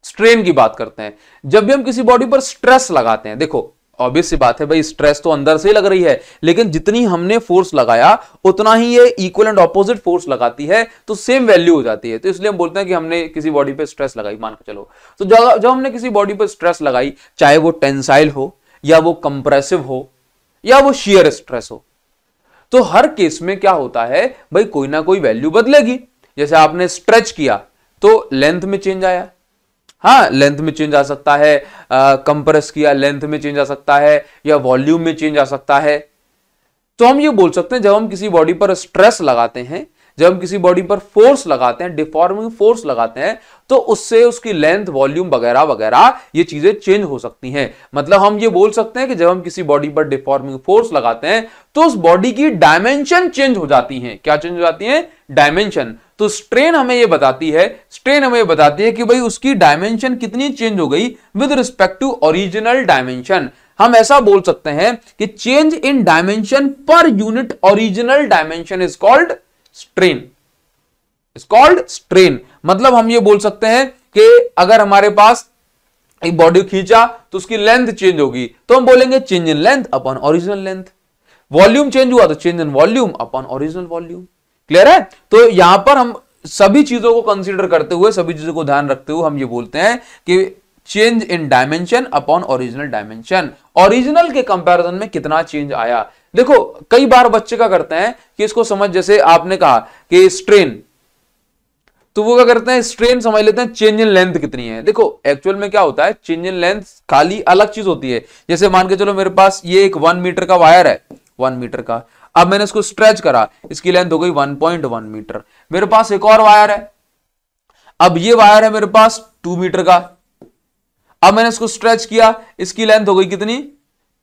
स्ट्रेन की बात करते हैं जब भी हम किसी बॉडी पर स्ट्रेस लगाते हैं देखो ऑब्वियस सी बात है भाई स्ट्रेस तो अंदर से ही लग रही है लेकिन जितनी हमने फोर्स लगाया उतना ही ये इक्वल एंड ऑपोजिट फोर्स लगाती है तो सेम वैल्यू हो जाती है तो इसलिए हम बोलते हैं कि हमने किसी बॉडी पर स्ट्रेस लगाई मान के चलो तो जब हमने किसी बॉडी पर स्ट्रेस लगाई चाहे वो टेंसाइल हो या वो कंप्रेसिव हो या वो शियर स्ट्रेस हो तो हर केस में क्या होता है भाई कोई ना कोई वैल्यू बदलेगी जैसे आपने स्ट्रेच किया तो लेंथ में चेंज आया हाँ लेंथ में चेंज आ सकता है कंप्रेस किया लेंथ में चेंज आ सकता है या वॉल्यूम में चेंज आ सकता है तो हम ये बोल सकते हैं जब हम किसी बॉडी पर स्ट्रेस लगाते हैं जब हम किसी बॉडी पर फोर्स लगाते हैं डिफॉर्मिंग फोर्स लगाते हैं तो उससे उसकी लेंथ वॉल्यूम वगैरह वगैरह ये चीजें चेंज हो सकती हैं मतलब हम ये बोल सकते हैं कि जब हम किसी बॉडी पर डिफॉर्मिंग फोर्स लगाते हैं तो उस बॉडी की डायमेंशन चेंज हो जाती है क्या चेंज हो जाती है डायमेंशन तो स्ट्रेन हमें ये बताती है स्ट्रेन हमें बताती है कि भाई उसकी डायमेंशन कितनी चेंज हो गई with respect to original dimension हम ऐसा बोल सकते हैं कि change in dimension per unit original dimension is called strain is called strain मतलब हम ये बोल सकते हैं कि अगर हमारे पास एक बॉडी खींचा तो उसकी लेंथ चेंज होगी तो हम बोलेंगे change in length upon original length volume change हुआ तो change in volume upon original volume clear है तो यहां पर हम सभी चीजों को कंसीडर करते हुए सभी चीजों को ध्यान रखते हुए हम ये बोलते हैं कि change in dimension upon original dimension original के कंपैरिजन में कितना चेंज आया देखो कई बार बच्चे का करते हैं कि इसको समझ जैसे आपने कहा कि स्ट्रेन तो वो क्या करते हैं स्ट्रेन समझ लेते हैं चेंज इन लेंथ कितनी है देखो एक्चुअल में क्या होता है चेंज इन लेंथ खाली अलग चीज होती है जैसे मान के चलो मेरे पास ये एक वन मीटर का वायर है वन मीटर का अब मैंने इसको स्ट्रेच करा इसकी लेंथ हो गई वन पॉइंट वन मीटर मेरे पास एक और वायर है अब ये वायर है मेरे पास टू मीटर का अब मैंने इसको स्ट्रेच किया इसकी लेंथ हो गई कितनी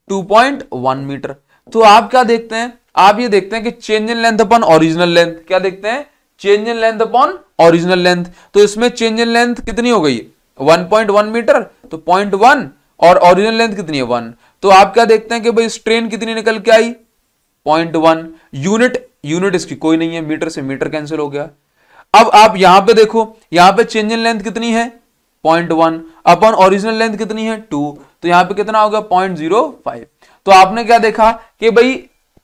टू पॉइंट वन मीटर तो आप क्या देखते हैं आप ये देखते हैं कि change in length upon original length क्या देखते हैं change in length upon original length तो इसमें चेंज इन लेंथ कितनी हो गई 1.1 मीटर तो 0.1 और ओरिजिनल लेंथ कितनी है 1 तो आप क्या देखते हैं कि भाई स्ट्रेन कितनी निकल के आई 0.1 यूनिट यूनिट इसकी कोई नहीं है मीटर से मीटर कैंसिल हो गया अब आप यहां पे देखो यहां पे चेंज इन लेंथ कितनी है 0.1 अपॉन ओरिजिनल लेंथ कितनी है 2 तो यहां पे कितना हो गया 0.05 तो आपने क्या देखा कि भाई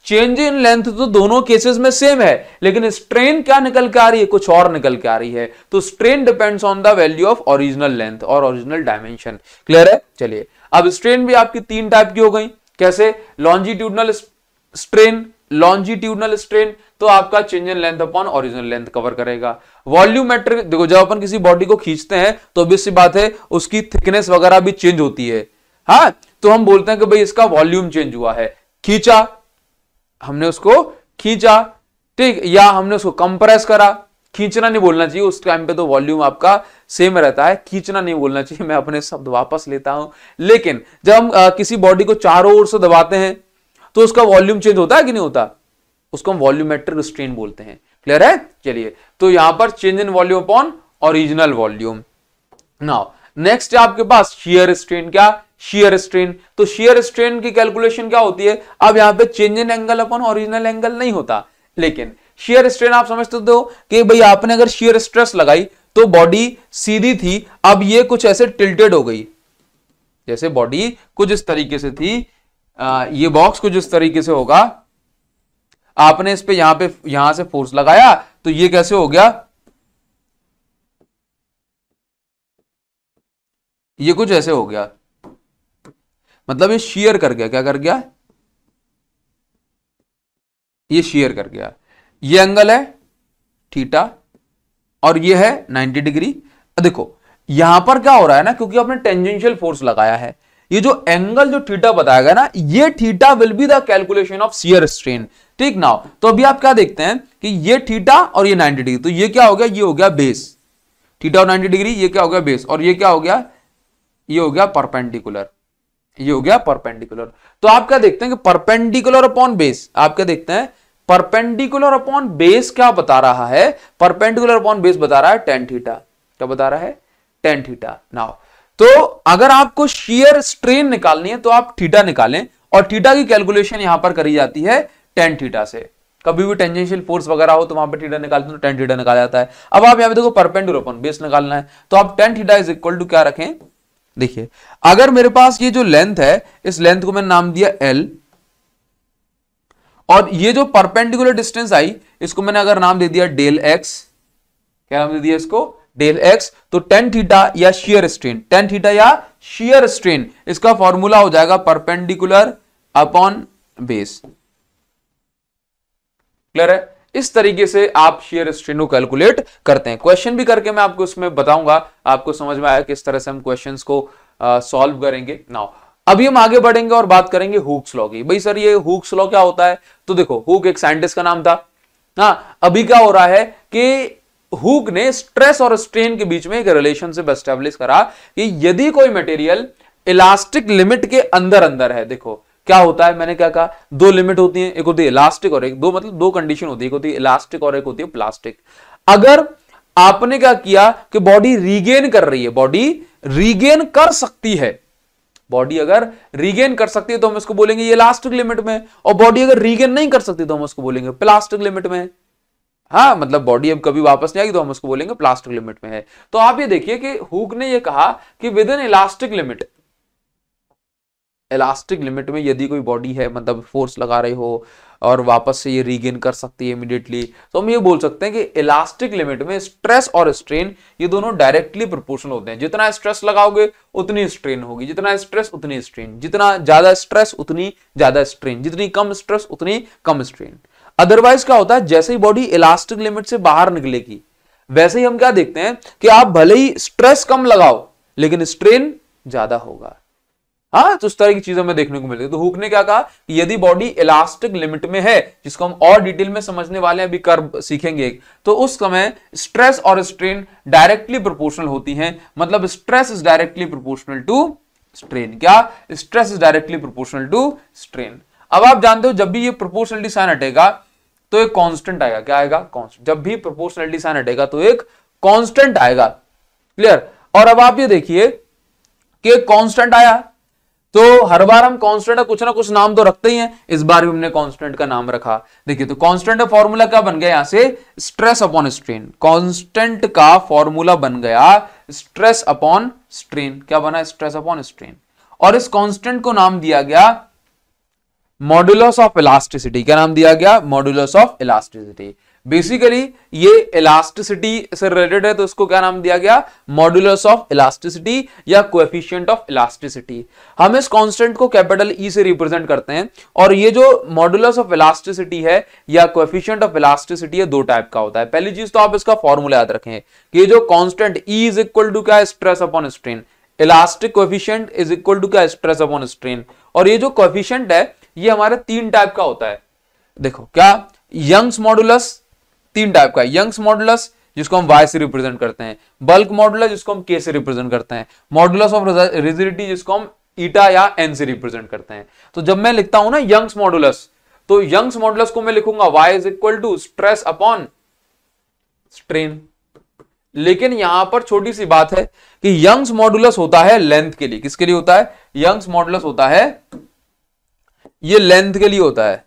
चेंज इन लेंथ तो दोनों केसेस में सेम है लेकिन स्ट्रेन क्या निकल के आ रही है कुछ और निकल के आ रही है तो strain depends on the value of original length और ओरिजिनल डायमेंशन क्लियर है चलिए अब स्ट्रेन भी आपकी तीन टाइप की हो गई कैसे लॉन्जिट्यूडनल स्ट्रेन लॉन्जिट्यूडनल स्ट्रेन तो आपका change in length upon original length cover करेगा वॉल्यूमेट्रिक देखो जब अपन किसी बॉडी को खींचते हैं तो अभी बात है उसकी थिकनेस वगैरह भी चेंज होती है हा तो हम बोलते हैं कि भाई इसका वॉल्यूम चेंज हुआ है खींचा हमने उसको खींचा ठीक या हमने उसको कंप्रेस करा खींचना नहीं बोलना चाहिए उस टाइम पे तो वॉल्यूम आपका सेम रहता है खींचना नहीं बोलना चाहिए मैं अपने शब्द वापस लेता हूं लेकिन जब हम आ, किसी बॉडी को चारों ओर से दबाते हैं तो उसका वॉल्यूम चेंज होता है कि नहीं होता उसको हम वॉल्यूमेट्रिक स्ट्रेन बोलते हैं क्लियर है चलिए तो यहां पर change in volume upon original volume now next आपके पास शियर स्ट्रेन क्या शियर स्ट्रेन तो शियर स्ट्रेन की कैलकुलेशन क्या होती है अब यहां पे change in angle upon original angle नहीं होता लेकिन शियर स्ट्रेन आप समझते हो कि भाई आपने अगर शियर स्ट्रेस लगाई तो बॉडी सीधी थी अब ये कुछ ऐसे टिल्टेड हो गई जैसे बॉडी कुछ इस तरीके से थी आ, ये बॉक्स कुछ इस तरीके से होगा आपने इस पे यहां पे यहां से फोर्स लगाया तो ये कैसे हो गया ये कुछ ऐसे हो गया मतलब ये शेयर कर गया क्या कर गया ये शेयर कर गया ये एंगल है थीटा और ये है 90 डिग्री देखो यहां पर क्या हो रहा है ना क्योंकि आपने टेंजेंशियल फोर्स लगाया है ये जो एंगल जो थीटा बताया गया ना ये theta will be the calculation of shear strain ठीक ना तो अभी आप क्या देखते हैं कि ये थीटा और ये 90 डिग्री तो ये क्या हो गया ये हो गया बेस थीटा और 90 डिग्री ये क्या हो गया बेस और ये क्या हो गया ये हो गया परपेंडिकुलर ये हो गया परपेंडिकुलर तो आप क्या देखते हैं कि परपेंडिकुलर अपॉन बेस आप क्या देखते हैं परपेंडिकुलर अपॉन बेस क्या बता रहा है परपेंडिकुलर अपॉन बेस बता रहा है टेन थीटा क्या बता रहा है टेन थीटा नाउ तो अगर आपको शियर स्ट्रेन निकालनी है तो आप थीटा निकालें और थीटा की कैलकुलेशन यहां पर करी जाती है टेन थीटा से कभी भी टेंजेंशियल फोर्स वगैरह हो तो वहां पर थीटा निकालते हैं तो टेन थीटा निकाला जाता है अब आप यहां पे देखो परपेंडिकुलर अपॉन बेस निकालना है तो आप tan theta is equal to क्या रखें देखिए अगर मेरे पास ये जो लेंथ है इस लेंथ को मैंने नाम दिया एल और ये जो परपेंडिकुलर डिस्टेंस आई इसको मैंने अगर नाम दे दिया डेल एक्स क्या नाम दे दिया इसको डेल एक्स तो टेन थीटा या शियर स्ट्रेन टेन थीटा या शियर स्ट्रेन इसका फॉर्मूला हो जाएगा परपेंडिकुलर अपॉन बेस क्लियर है इस तरीके से आप शेयर स्ट्रीनो कैलकुलेट करते हैं क्वेश्चन भी करके मैं आपको इसमें बताऊंगा आपको समझ में आया किस तरह से हम क्वेश्चन को सॉल्व करेंगे नाउ अभी हम आगे बढ़ेंगे और बात करेंगे हुक्स लॉ की भाई सर ये हुक्स लॉ क्या होता है तो देखो हुक एक साइंटिस्ट का नाम था हाँ अभी क्या हो रहा है कि हुक ने स्ट्रेस और स्ट्रेन के बीच में एक रिलेशनशिप एस्टेब्लिश करा कि यदि कोई मटेरियल इलास्टिक लिमिट के अंदर अंदर है देखो क्या होता है मैंने क्या कहा दो लिमिट होती है एक होती है इलास्टिक और एक दो मतलब दो कंडीशन होती है एक होती है इलास्टिक और एक होती है प्लास्टिक अगर आपने क्या किया कि बॉडी रीगेन कर रही है बॉडी रीगेन कर सकती है बॉडी अगर रीगेन कर सकती है तो हम इसको बोलेंगे ये इलास्टिक लिमिट में और बॉडी अगर रीगेन नहीं कर सकती तो हम उसको बोलेंगे प्लास्टिक लिमिट में हाँ मतलब बॉडी अब कभी वापस नहीं आएगी तो हम उसको बोलेंगे प्लास्टिक लिमिट में है तो आप ये देखिए कि हुक ने ये कहा कि within elastic limit elastic limit में यदि कोई बॉडी है मतलब फोर्स लगा रहे हो और वापस से ये रीगेन कर सकती है इमिडिएटली तो हम ये बोल सकते हैं कि इलास्टिक लिमिट में स्ट्रेस और स्ट्रेन ये दोनों डायरेक्टली प्रोपोर्शनल होते हैं जितना स्ट्रेस लगाओगे उतनी स्ट्रेन होगी जितना स्ट्रेस उतनी स्ट्रेन जितना ज्यादा स्ट्रेस उतनी ज्यादा स्ट्रेन जितनी कम स्ट्रेस उतनी कम स्ट्रेन अदरवाइज क्या होता है जैसे ही बॉडी इलास्टिक लिमिट से बाहर निकलेगी वैसे ही हम क्या देखते हैं कि आप भले ही स्ट्रेस कम लगाओ लेकिन स्ट्रेन ज्यादा होगा हाँ तो उस तरह की चीज हमें देखने को मिलती है तो हुक ने क्या कहा कि यदि बॉडी इलास्टिक लिमिट में है जिसको हम और डिटेल में समझने वाले हैं अभी कर सीखेंगे तो उस समय स्ट्रेस और स्ट्रेन डायरेक्टली प्रोपोर्शनल होती हैं मतलब stress is directly proportional to strain क्या stress is directly proportional to strain अब आप जानते हो जब भी ये प्रोपोर्शनलिटी साइन हटेगा तो एक कॉन्स्टेंट आएगा क्या आएगा कॉन्स्टेंट जब भी प्रोपोर्शनलिटी साइन हटेगा तो एक कॉन्स्टेंट आएगा क्लियर और अब आप ये देखिए कि एक कांस्टेंट आया तो हर बार हम कांस्टेंट का कुछ ना कुछ नाम तो रखते ही हैं इस बार भी हमने कांस्टेंट का नाम रखा देखिए तो कांस्टेंट का फॉर्मूला क्या बन गया यहां से स्ट्रेस अपॉन स्ट्रेन कांस्टेंट का फॉर्मूला बन गया स्ट्रेस अपॉन स्ट्रेन क्या बना स्ट्रेस अपॉन स्ट्रेन और इस कॉन्स्टेंट को नाम दिया गया मॉड्यूलस ऑफ इलास्टिसिटी क्या नाम दिया गया मॉड्यूलस ऑफ इलास्टिसिटी बेसिकली ये इलास्टिसिटी से रिलेटेड है तो इसको क्या नाम दिया गया मॉड्यूलस ऑफ इलास्टिसिटी या कोएफिशिएंट ऑफ इलास्टिसिटी हम इस कांस्टेंट को कैपिटल ई e से रिप्रेजेंट करते हैं और ये जो मॉड्यूलस ऑफ इलास्टिसिटी है या कोएफिशिएंट ऑफ इलास्टिसिटी है दो टाइप का होता है पहली चीज तो आप इसका फॉर्मूला याद रखें कि जो constant E is equal to क्या stress upon strain elastic coefficient is equal to क्या स्ट्रेस अपॉन स्ट्रेन और ये जो कोफिशियंट है ये हमारे तीन टाइप का होता है देखो क्या यंग्स मॉडुलस तीन टाइप का यंग्स मॉडुलस जिसको हम वाई से रिप्रेजेंट करते हैं बल्क मॉडुलस जिसको हम के से रिप्रेजेंट करते हैं मॉडुलस ऑफ रिजिडिटी जिसको हम ईटा या एन से रिप्रेजेंट करते हैं तो जब मैं लिखता हूं ना यंग्स मॉडुलस तो यंग्स मॉडुलस को मैं लिखूंगा Y is equal to stress upon strain लेकिन यहां पर छोटी सी बात है कि यंग्स मॉडुलस होता है लेंथ के लिए किसके लिए होता है यंग्स मॉडुलस होता है ये लेंथ के लिए होता है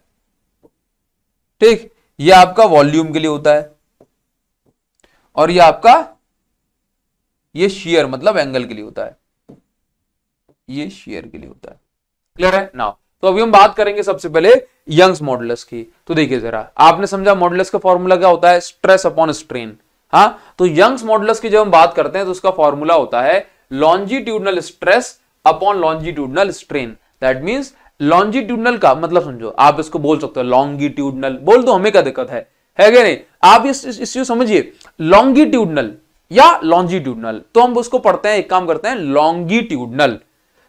ठीक ये आपका वॉल्यूम के लिए होता है और ये आपका ये शेयर मतलब एंगल के लिए होता है ये शेयर के लिए होता है क्लियर है नाउ तो अभी हम बात करेंगे सबसे पहले यंग्स मॉडुलस की तो देखिए जरा आपने समझा मॉडुलस का फॉर्मूला क्या होता है स्ट्रेस अपॉन स्ट्रेन हाँ तो यंग्स मॉडुलस की जब हम बात करते हैं तो उसका फॉर्मूला होता है longitudinal stress upon longitudinal strain that means longitudinal का मतलब समझो आप इसको बोल सकते हो लॉन्गिट्यूडनल बोल दो हमें क्या दिक्कत है है क्या नहीं आप इस इस समझिए लॉन्गिट्यूडनल या लॉन्जिट्यूडनल तो हम उसको पढ़ते हैं एक काम करते हैं लॉन्गिट्यूडनल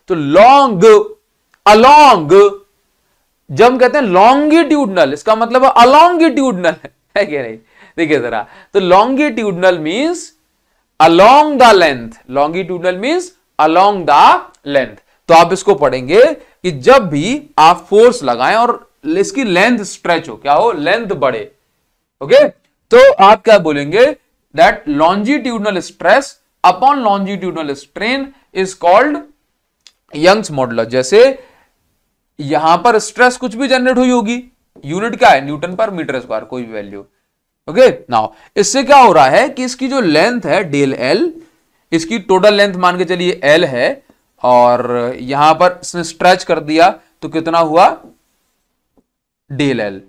तो लॉन्ग अलोंग जब हम कहते हैं लॉन्गिट्यूडनल इसका मतलब है है क्या नहीं देखिए जरा तो longitudinal means along the length longitudinal means along the length तो आप इसको पढ़ेंगे कि जब भी आप फोर्स लगाएं और इसकी लेंथ स्ट्रेच हो क्या हो लेंथ बढ़े ओके तो आप क्या बोलेंगे that longitudinal stress upon longitudinal strain is called Young's model जैसे यहां पर स्ट्रेस कुछ भी जनरेट हुई होगी यूनिट क्या है न्यूटन पर मीटर स्क्वायर कोई भी वैल्यू ओके नाउ इससे क्या हो रहा है कि इसकी जो लेंथ है डेल एल इसकी टोटल लेंथ मान के चलिए एल है और यहां पर इसने स्ट्रेच कर दिया तो कितना हुआ डेल एल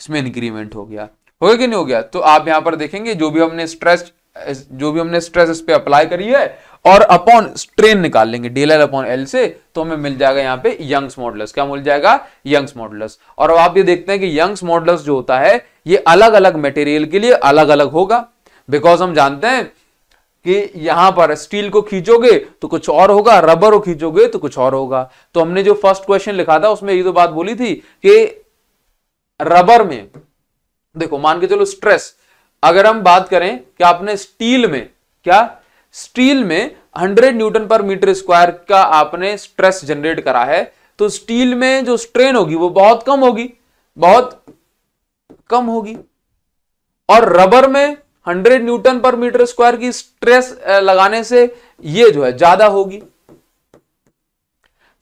इसमें इंक्रीमेंट हो गया हो गया कि नहीं हो गया तो आप यहां पर देखेंगे जो भी हमने स्ट्रेस जो भी हमने स्ट्रेस इस पर अप्लाई करी है और अपॉन स्ट्रेन निकाल लेंगे डेल एल अपॉन एल से तो हमें मिल जाएगा यहां पे यंग्स मॉडल्स क्या मिल जाएगा यंग्स मॉडल्स और अब आप ये देखते हैं कि यंग्स मॉडल्स जो होता है ये अलग अलग मटेरियल के लिए अलग अलग होगा बिकॉज हम जानते हैं कि यहां पर स्टील को खींचोगे तो कुछ और होगा रबर को खींचोगे तो कुछ और होगा तो हमने जो फर्स्ट क्वेश्चन लिखा था उसमें ये तो बात बोली थी कि रबर में देखो मान के चलो स्ट्रेस अगर हम बात करें कि आपने स्टील में क्या स्टील में 100 न्यूटन पर मीटर स्क्वायर का आपने स्ट्रेस जनरेट करा है तो स्टील में जो स्ट्रेन होगी वो बहुत कम होगी बहुत कम होगी और रबर में 100 न्यूटन पर मीटर स्क्वायर की स्ट्रेस लगाने से ये जो है ज्यादा होगी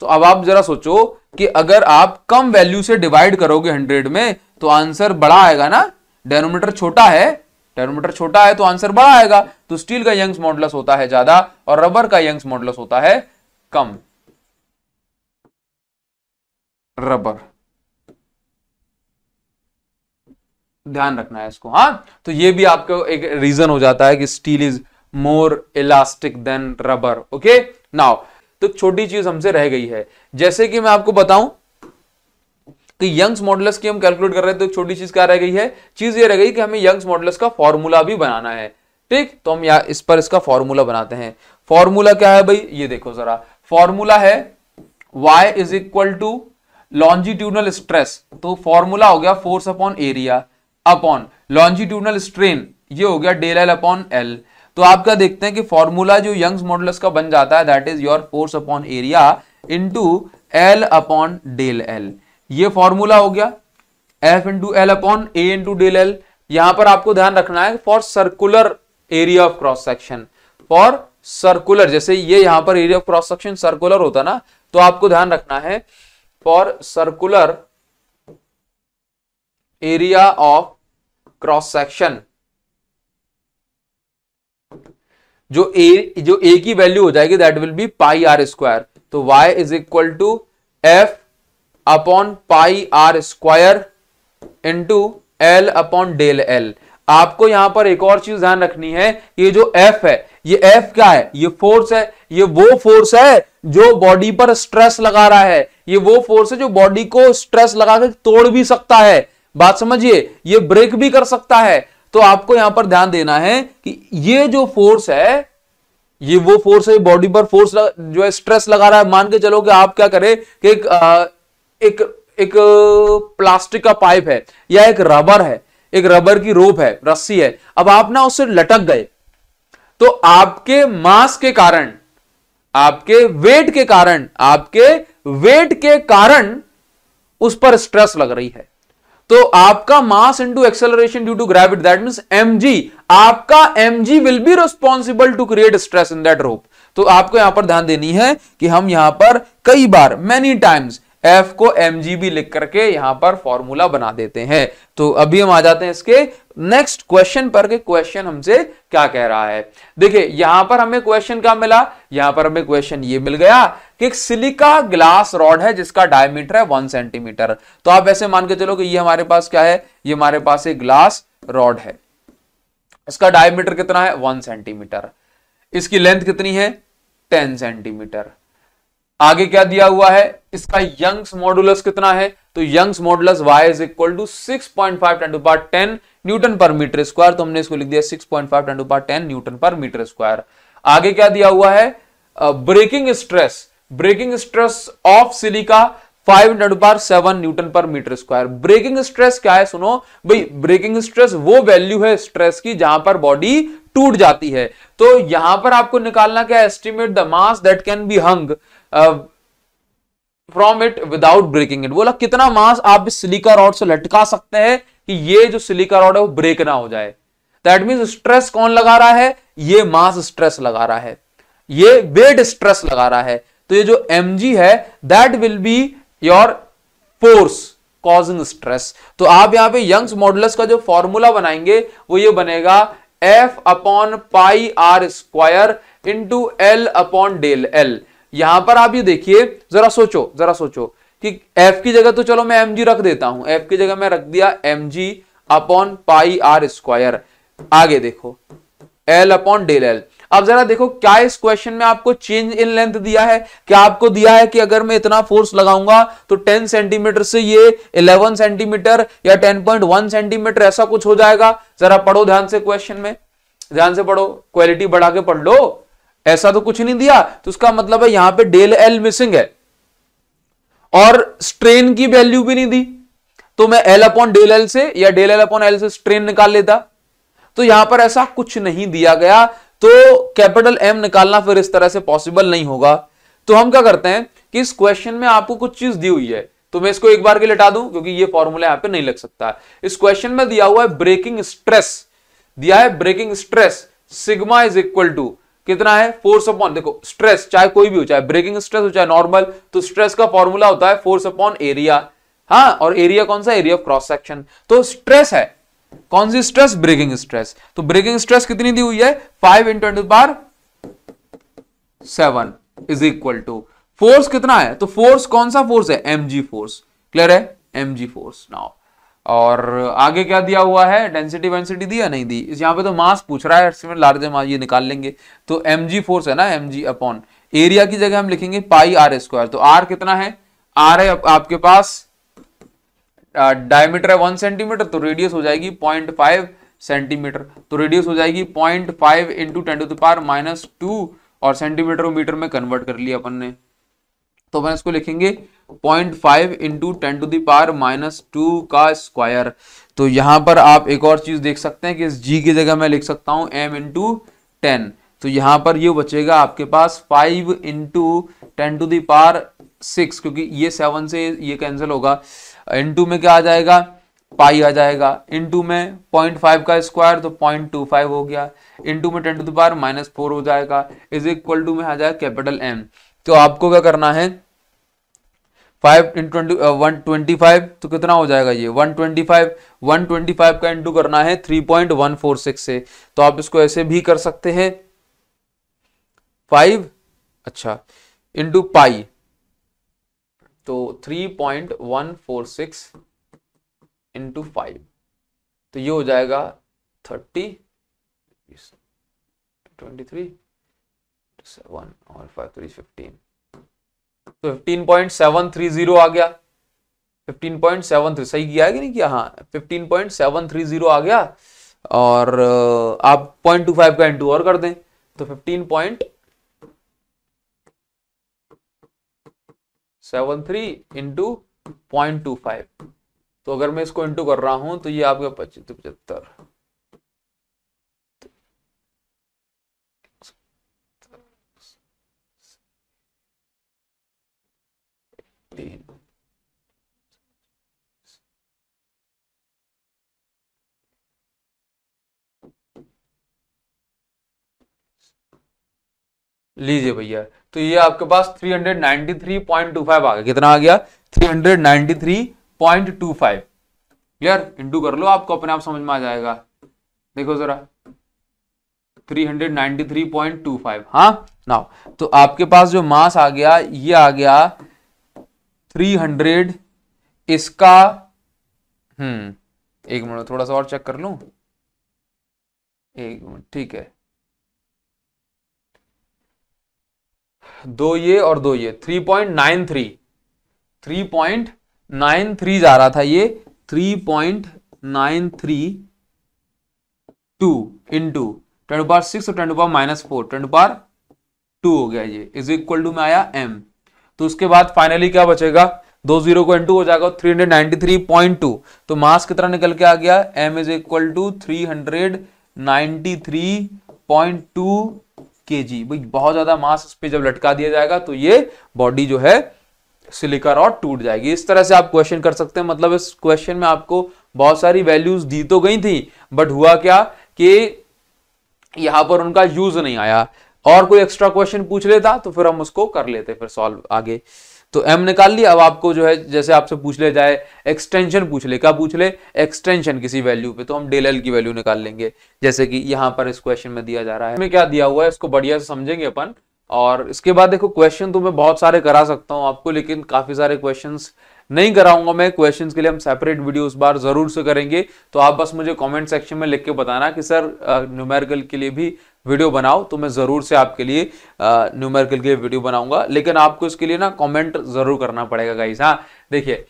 तो अब आप जरा सोचो कि अगर आप कम वैल्यू से डिवाइड करोगे हंड्रेड में तो आंसर बड़ा आएगा ना डेनोमीटर छोटा है डेनोमीटर छोटा है तो आंसर बड़ा आएगा तो स्टील का यंग्स मॉडलस होता है ज्यादा और रबर का यंग्स मॉडलस होता है कम रबर ध्यान रखना है इसको हाँ तो ये भी आपको एक रीजन हो जाता है कि steel is more elastic than rubber okay now तो छोटी चीज हमसे रह गई है जैसे कि मैं आपको बताऊं कि यंग्स मॉडल्स की हम कैलकुलेट कर रहे थे तो छोटी चीज क्या रह गई है चीज ये रह गई कि हमें यंग्स मॉडल्स का फॉर्मूला भी बनाना है ठीक तो हम यहाँ इस पर इसका फॉर्मूला बनाते हैं फॉर्मूला क्या है भाई ये देखो जरा फॉर्मूला है Y is equal to longitudinal stress तो फॉर्मूला हो गया force upon area upon longitudinal strain ये हो गया डेल एल अपॉन एल तो आप क्या देखते हैं कि फॉर्मूला जो यंग्स मॉडुलस का बन जाता है that is your force upon area into L upon del L ये फॉर्मूला हो गया F into L upon A into del L यहां पर आपको ध्यान रखना है for circular area of cross section for circular जैसे ये यहां पर area of cross section circular होता ना तो आपको ध्यान रखना है for circular area of cross section जो ए जो ए की वैल्यू हो जाएगी that will be pi r square तो y is equal to F upon pi r square into L upon del L आपको यहां पर एक और चीज ध्यान रखनी है ये जो F है ये F क्या है ये फोर्स है ये वो फोर्स है जो बॉडी पर स्ट्रेस लगा रहा है ये वो फोर्स है जो बॉडी को स्ट्रेस लगा के तोड़ भी सकता है बात समझिए ये ब्रेक भी कर सकता है तो आपको यहां पर ध्यान देना है कि ये जो फोर्स है ये वो फोर्स है बॉडी पर फोर्स जो है स्ट्रेस लगा रहा है मान के चलो कि आप क्या करें कि एक एक एक प्लास्टिक का पाइप है या एक रबर है एक रबर की रोप है रस्सी है अब आप ना उससे लटक गए तो आपके मास के कारण आपके वेट के कारण आपके वेट के कारण उस पर स्ट्रेस लग रही है तो आपका mass into acceleration due to gravity that mean M आपका M will be responsible to create stress in that rope तो आपको यहां पर ध्यान देनी है कि हम यहां पर कई बार मेनी टाइम्स एफ को एम बी लिख करके यहां पर फॉर्मूला बना देते हैं तो अभी हम आ जाते हैं इसके नेक्स्ट क्वेश्चन पर के क्वेश्चन हमसे क्या कह रहा है देखिए यहां पर हमें क्वेश्चन क्या मिला यहां पर हमें क्वेश्चन ये मिल गया कि एक सिलिका ग्लास रॉड है जिसका डायमीटर है वन सेंटीमीटर तो आप ऐसे मान के चलो कि ये हमारे पास क्या है ये हमारे पास एक ग्लास रॉड है इसका डायमीटर कितना है वन सेंटीमीटर इसकी लेंथ कितनी है टेन सेंटीमीटर आगे क्या दिया हुआ है इसका यंग्स मॉडुलस कितना है तो Young's modulus y is equal to 6.5 point five ten to part ten newton per metre square तो हमने इसको लिख दिया 6.5 point five ten to part ten newton per metre square आगे क्या दिया हुआ है breaking stress breaking stress of silica five into power seven newton per metre square breaking stress क्या है सुनो भाई ब्रेकिंग स्ट्रेस वो वैल्यू है स्ट्रेस की जहां पर बॉडी टूट जाती है तो यहां पर आपको निकालना क्या estimate the mass that can be hung from it without breaking it बोला कितना मास आप इस सिलिका रॉड से लटका सकते हैं कि ये जो सिलिका रॉड है वो ब्रेक ना हो जाए दैट मीन स्ट्रेस कौन लगा रहा है ये मास स्ट्रेस लगा रहा है ये वेट स्ट्रेस लगा रहा है तो ये जो एम है that will be your force causing stress तो आप यहां पे यंग्स मॉडुलस का जो फॉर्मूला बनाएंगे वो ये बनेगा F upon pi r square into L upon del L यहां पर आप ये देखिए जरा सोचो जरा सोचो कि एफ की जगह तो चलो मैं एम जी रख देता हूं एफ की जगह मैं रख दिया M G upon pi r square आगे देखो एल अपॉन डेल एल अब जरा देखो क्या इस क्वेश्चन में आपको चेंज इन लेंथ दिया है क्या आपको दिया है कि अगर मैं इतना फोर्स लगाऊंगा तो 10 सेंटीमीटर से ये 11 सेंटीमीटर या 10.1 सेंटीमीटर ऐसा कुछ हो जाएगा जरा पढ़ो ध्यान से क्वेश्चन में ध्यान से पढ़ो क्वालिटी बढ़ा के पढ़ लो ऐसा तो कुछ नहीं दिया तो उसका मतलब है यहां पे डेल एल मिसिंग है और स्ट्रेन की वैल्यू भी नहीं दी तो मैं एल अपॉन डेल एल से या डेल एल अपॉन एल से स्ट्रेन निकाल लेता तो यहां पर ऐसा कुछ नहीं दिया गया तो कैपिटल एम निकालना फिर इस तरह से पॉसिबल नहीं होगा तो हम क्या करते हैं कि इस क्वेश्चन में आपको कुछ चीज दी हुई है तो मैं इसको एक बार के लिटा दूं क्योंकि ये फॉर्मूला यहां पे नहीं लग सकता इस क्वेश्चन में दिया हुआ है ब्रेकिंग स्ट्रेस दिया है breaking stress sigma is equal to कितना है फोर्स अपॉन देखो स्ट्रेस चाहे कोई भी हो चाहे ब्रेकिंग स्ट्रेस हो चाहे नॉर्मल तो स्ट्रेस का फॉर्मूला होता है फोर्स अपॉन एरिया हाँ और एरिया कौन सा एरिया ऑफ क्रॉस सेक्शन तो स्ट्रेस है कौन सी स्ट्रेस ब्रेकिंग स्ट्रेस तो ब्रेकिंग स्ट्रेस कितनी दी हुई है five into into power seven is equal to force कितना है तो फोर्स कौन सा फोर्स है एम जी फोर्स क्लियर है एम जी फोर्स नाउ और आगे क्या दिया हुआ है डेंसिटी वेंसिटी दी या नहीं दी इस यहाँ पे तो मास पूछ रहा है इसमें लार्ज मास ये निकाल लेंगे तो एम जी फोर्स है ना एम जी अपॉन एरिया की जगह हम लिखेंगे पाई आर स्क्वायर तो आर कितना है आर है आप, आपके पास डायमीटर है वन सेंटीमीटर तो रेडियस हो जाएगी पॉइंट फाइव सेंटीमीटर तो रेडियस हो जाएगी point five into ten to power minus two और सेंटीमीटर मीटर में कन्वर्ट कर लिया अपन ने तो अपन इसको लिखेंगे point five into ten to power minus two का स्क्वायर तो यहां पर आप एक और चीज़ देख सकते हैं कि इस जी की जगह मैं लिख सकता हूं एम इंटू टेन तो यहां पर ये यह बचेगा आपके पास five into ten to power six क्योंकि ये सेवन से ये कैंसिल होगा इंटू में क्या आ जाएगा पाई आ जाएगा इंटू में पॉइंट फाइव का स्क्वायर तो पॉइंट टू फाइव हो गया इंटू में ten to power minus four हो जाएगा इज इक्वल टू में आ जाएगा कैपिटल एम तो आपको क्या करना है five in twenty one twenty five तो कितना हो जाएगा ये one twenty five one twenty five का इंटू करना है three point one four six से तो आप इसको ऐसे भी कर सकते हैं फाइव अच्छा इंटू पाई तो three point one four six into five तो ये हो जाएगा थर्टी ट्वेंटी थ्री वन और फाइव थ्री तो फिफ्टीन तो 15.730 आ गया 15.73 सही किया है कि नहीं किया हाँ 15.730 आ गया और आप 0.25 का इंटू और कर दें तो 15.73 पॉइंट सेवन इंटू पॉइंट तो अगर मैं इसको इंटू कर रहा हूं तो ये आपका पच्चीस पचहत्तर सकते हैं लीजिए भैया तो ये आपके पास 393.25 आ गया कितना आ गया 393.25 क्लियर इंटू कर लो आपको अपने आप समझ में आ जाएगा देखो जरा 393.25 हाँ नाउ तो आपके पास जो मास आ गया ये आ गया थ्री हंड्रेड इसका हम्म एक मिनट थोड़ा सा और चेक कर लू एक मिनट ठीक है दो ये और दो ये three point nine three three point nine three जा रहा था ये three point nine three two into ten power six और ten power minus four ten power two हो गया ये इज इक्वल टू में आया एम तो उसके बाद फाइनली क्या बचेगा दो जीरो को इंटू हो जाएगा three hundred ninety three point two तो मास कितना निकल के आ गया M is equal to three hundred ninety three point two K G भाई बहुत ज्यादा मास इस पर जब लटका दिया जाएगा तो ये बॉडी जो है सिलिका रॉड टूट जाएगी इस तरह से आप क्वेश्चन कर सकते हैं मतलब इस क्वेश्चन में आपको बहुत सारी वैल्यूज दी तो गई थी बट हुआ क्या कि यहां पर उनका यूज नहीं आया और कोई एक्स्ट्रा क्वेश्चन पूछ लेता तो फिर हम उसको कर लेते फिर सॉल्व आगे तो एम निकाल लिया अब आपको जो है जैसे आपसे पूछ ले जाए एक्सटेंशन पूछ ले क्या पूछ ले एक्सटेंशन किसी वैल्यू पे तो हम डेल एल की वैल्यू निकाल लेंगे जैसे कि यहाँ पर इस क्वेश्चन में दिया जा रहा है हमें क्या दिया हुआ है इसको बढ़िया से समझेंगे अपन और इसके बाद देखो क्वेश्चन तो मैं बहुत सारे करा सकता हूँ आपको लेकिन काफी सारे क्वेश्चन नहीं कराऊंगा मैं क्वेश्चन के लिए हम सेपरेट वीडियो उस बार जरूर से करेंगे तो आप बस मुझे कॉमेंट सेक्शन में लिख के बताना कि सर न्यूमेरिकल के लिए भी वीडियो बनाओ तो मैं ज़रूर से आपके लिए न्यूमेरिकल के लिए वीडियो बनाऊंगा लेकिन आपको इसके लिए ना कमेंट ज़रूर करना पड़ेगा गाइस हाँ देखिए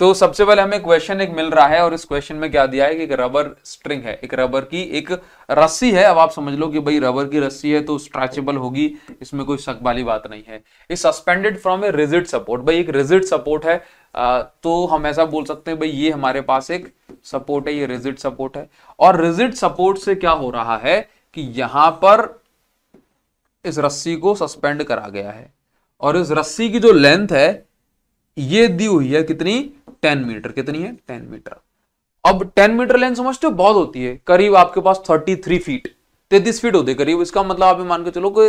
तो सबसे पहले हमें क्वेश्चन एक मिल रहा है और इस क्वेश्चन में क्या दिया है कि एक रबर स्ट्रिंग है एक रबर की एक रस्सी है अब आप समझ लो कि भाई रबर की रस्सी है तो स्ट्रेचेबल होगी इसमें कोई शक वाली बात नहीं है is suspended from a rigid support भाई एक रिजिड सपोर्ट है तो हम ऐसा बोल सकते हैं भाई ये हमारे पास एक सपोर्ट है ये रिजिड सपोर्ट है और रिजिड सपोर्ट से क्या हो रहा है कि यहां पर इस रस्सी को सस्पेंड करा गया है और इस रस्सी की जो लेंथ है ये दी हुई है कितनी टेन मीटर कितनी है टेन मीटर अब टेन मीटर लेंथ समझते हो बहुत होती है करीब आपके पास थर्टी थ्री फीट तैतीस फीट होते करीब इसका मतलब आप मान के चलो कि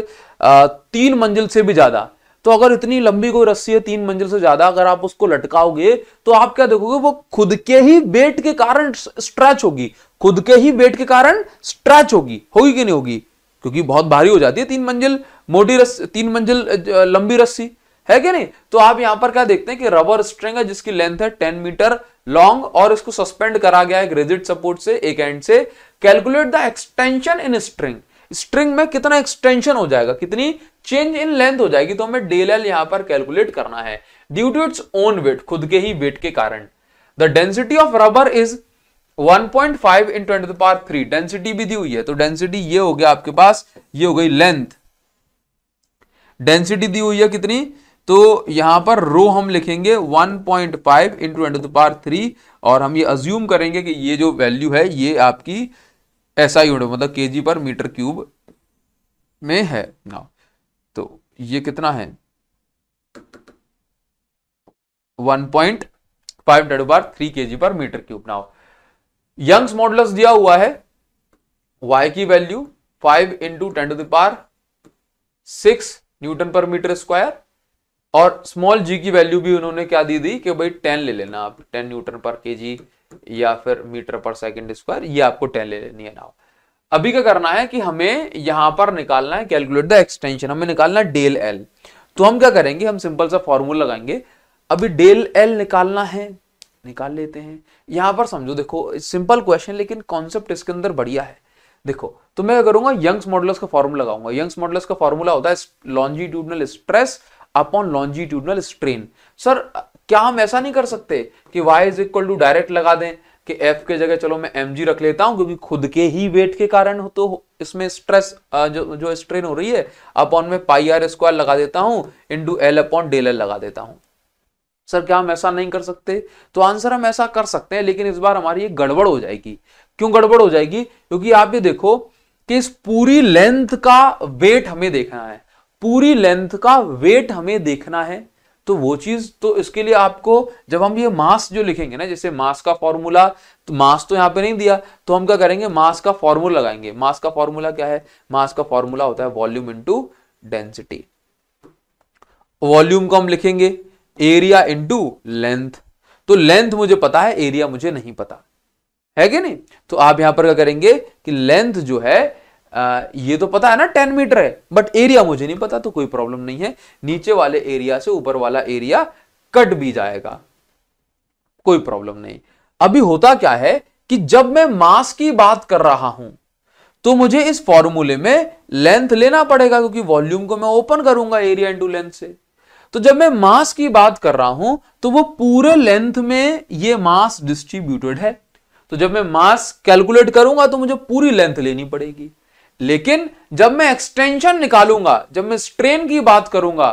तीन मंजिल से भी ज्यादा तो अगर इतनी लंबी कोई रस्सी है तीन मंजिल से ज्यादा अगर आप उसको लटकाओगे तो आप क्या देखोगे वो खुद के ही वेट के कारण स्ट्रेच होगी खुद के ही वेट के कारण स्ट्रेच होगी होगी कि नहीं होगी क्योंकि बहुत भारी हो जाती है तीन मंजिल मोटी रस्सी तीन मंजिल लंबी रस्सी है कि नहीं तो आप यहां पर क्या देखते हैं कि रबर स्ट्रिंग है जिसकी लेंथ है टेन मीटर लॉन्ग और इसको सस्पेंड करा गया है एक सपोर्ट से एक एंड से calculate the extension in string string में कितना एक्सटेंशन हो जाएगा कितनी चेंज इन लेंथ हो जाएगी तो हमें डेल एल यहां पर कैलकुलेट करना है due to its own weight खुद के ही वेट के कारण the density of rubber is 1.5 point five in twenty power three density भी दी हुई है तो डेंसिटी ये हो गया आपके पास ये हो गई लेंथ डेंसिटी दी हुई है कितनी तो यहां पर रो हम लिखेंगे 1.5 point five in twenty power three और हम ये अज्यूम करेंगे कि ये जो वैल्यू है ये आपकी ऐसा यूनिट मतलब के जी पर मीटर क्यूब में है ना तो ये कितना है one point five hundred power three K G per metre cube ना यंग्स मॉडल्स दिया हुआ है वाई की value five into ten to power six newton per metre square और स्मॉल जी की वैल्यू भी उन्होंने क्या दी थी कि भाई टेन ले लेना आप टेन न्यूटन पर के जी या फिर मीटर पर सेकंड स्क्वायर ये आपको टेन ले लेनी है ना अभी क्या करना है कि हमें यहां पर निकालना है कैलकुलेट द एक्सटेंशन हमें निकालना है डेल एल तो हम क्या करेंगे हम सिंपल सा फॉर्मूला लगाएंगे अभी डेल एल निकालना है निकाल लेते हैं यहां पर समझो देखो सिंपल क्वेश्चन लेकिन कॉन्सेप्ट इसके अंदर बढ़िया है देखो तो मैं करूंगा यंग्स मॉडल्स का फॉर्मूला लगाऊंगा यंग्स मॉडल्स का फॉर्मूला होता है longitudinal stress upon longitudinal strain sir क्या हम ऐसा नहीं कर सकते कि y is equal to direct लगा दें कि f के जगह चलो मैं mg रख लेता हूं क्योंकि खुद के ही वेट के कारण हो तो इसमें स्ट्रेस जो जो स्ट्रेन हो रही है अपॉन में पाई आर स्क्वायर लगा देता हूं into L upon del L लगा देता हूं सर क्या हम ऐसा नहीं कर सकते तो आंसर हम ऐसा कर सकते हैं लेकिन इस बार हमारी ये गड़बड़ हो जाएगी क्यों गड़बड़ हो जाएगी क्योंकि आप ये देखो कि इस पूरी लेंथ का वेट हमें देखना है पूरी लेंथ का वेट हमें देखना है तो वो चीज तो इसके लिए आपको जब हम ये मास जो लिखेंगे ना जैसे मास का फॉर्मूला तो मास तो यहाँ पे नहीं दिया तो हम क्या करेंगे मास का फॉर्मूला लगाएंगे मास का फॉर्मूला क्या है मास का फॉर्मूला होता है वॉल्यूम इंटू डेंसिटी वॉल्यूम को हम लिखेंगे एरिया इंटू लेंथ तो लेंथ मुझे पता है एरिया मुझे नहीं पता है कि नहीं तो आप यहां पर क्या करेंगे कि लेंथ जो है आ, ये तो पता है ना टेन मीटर है बट एरिया मुझे नहीं पता तो कोई प्रॉब्लम नहीं है नीचे वाले एरिया से ऊपर वाला एरिया कट भी जाएगा कोई प्रॉब्लम नहीं अभी होता क्या है कि जब मैं मास की बात कर रहा हूं तो मुझे इस फॉर्मूले में लेंथ लेना पड़ेगा क्योंकि वॉल्यूम को मैं ओपन करूंगा एरिया इंटू लेंथ से तो जब मैं मास की बात कर रहा हूं तो वो पूरे लेंथ में ये मास डिस्ट्रीब्यूटेड है तो जब मैं मास कैलकुलेट करूंगा तो मुझे पूरी लेंथ लेनी पड़ेगी लेकिन जब मैं एक्सटेंशन निकालूंगा जब मैं स्ट्रेन की बात करूंगा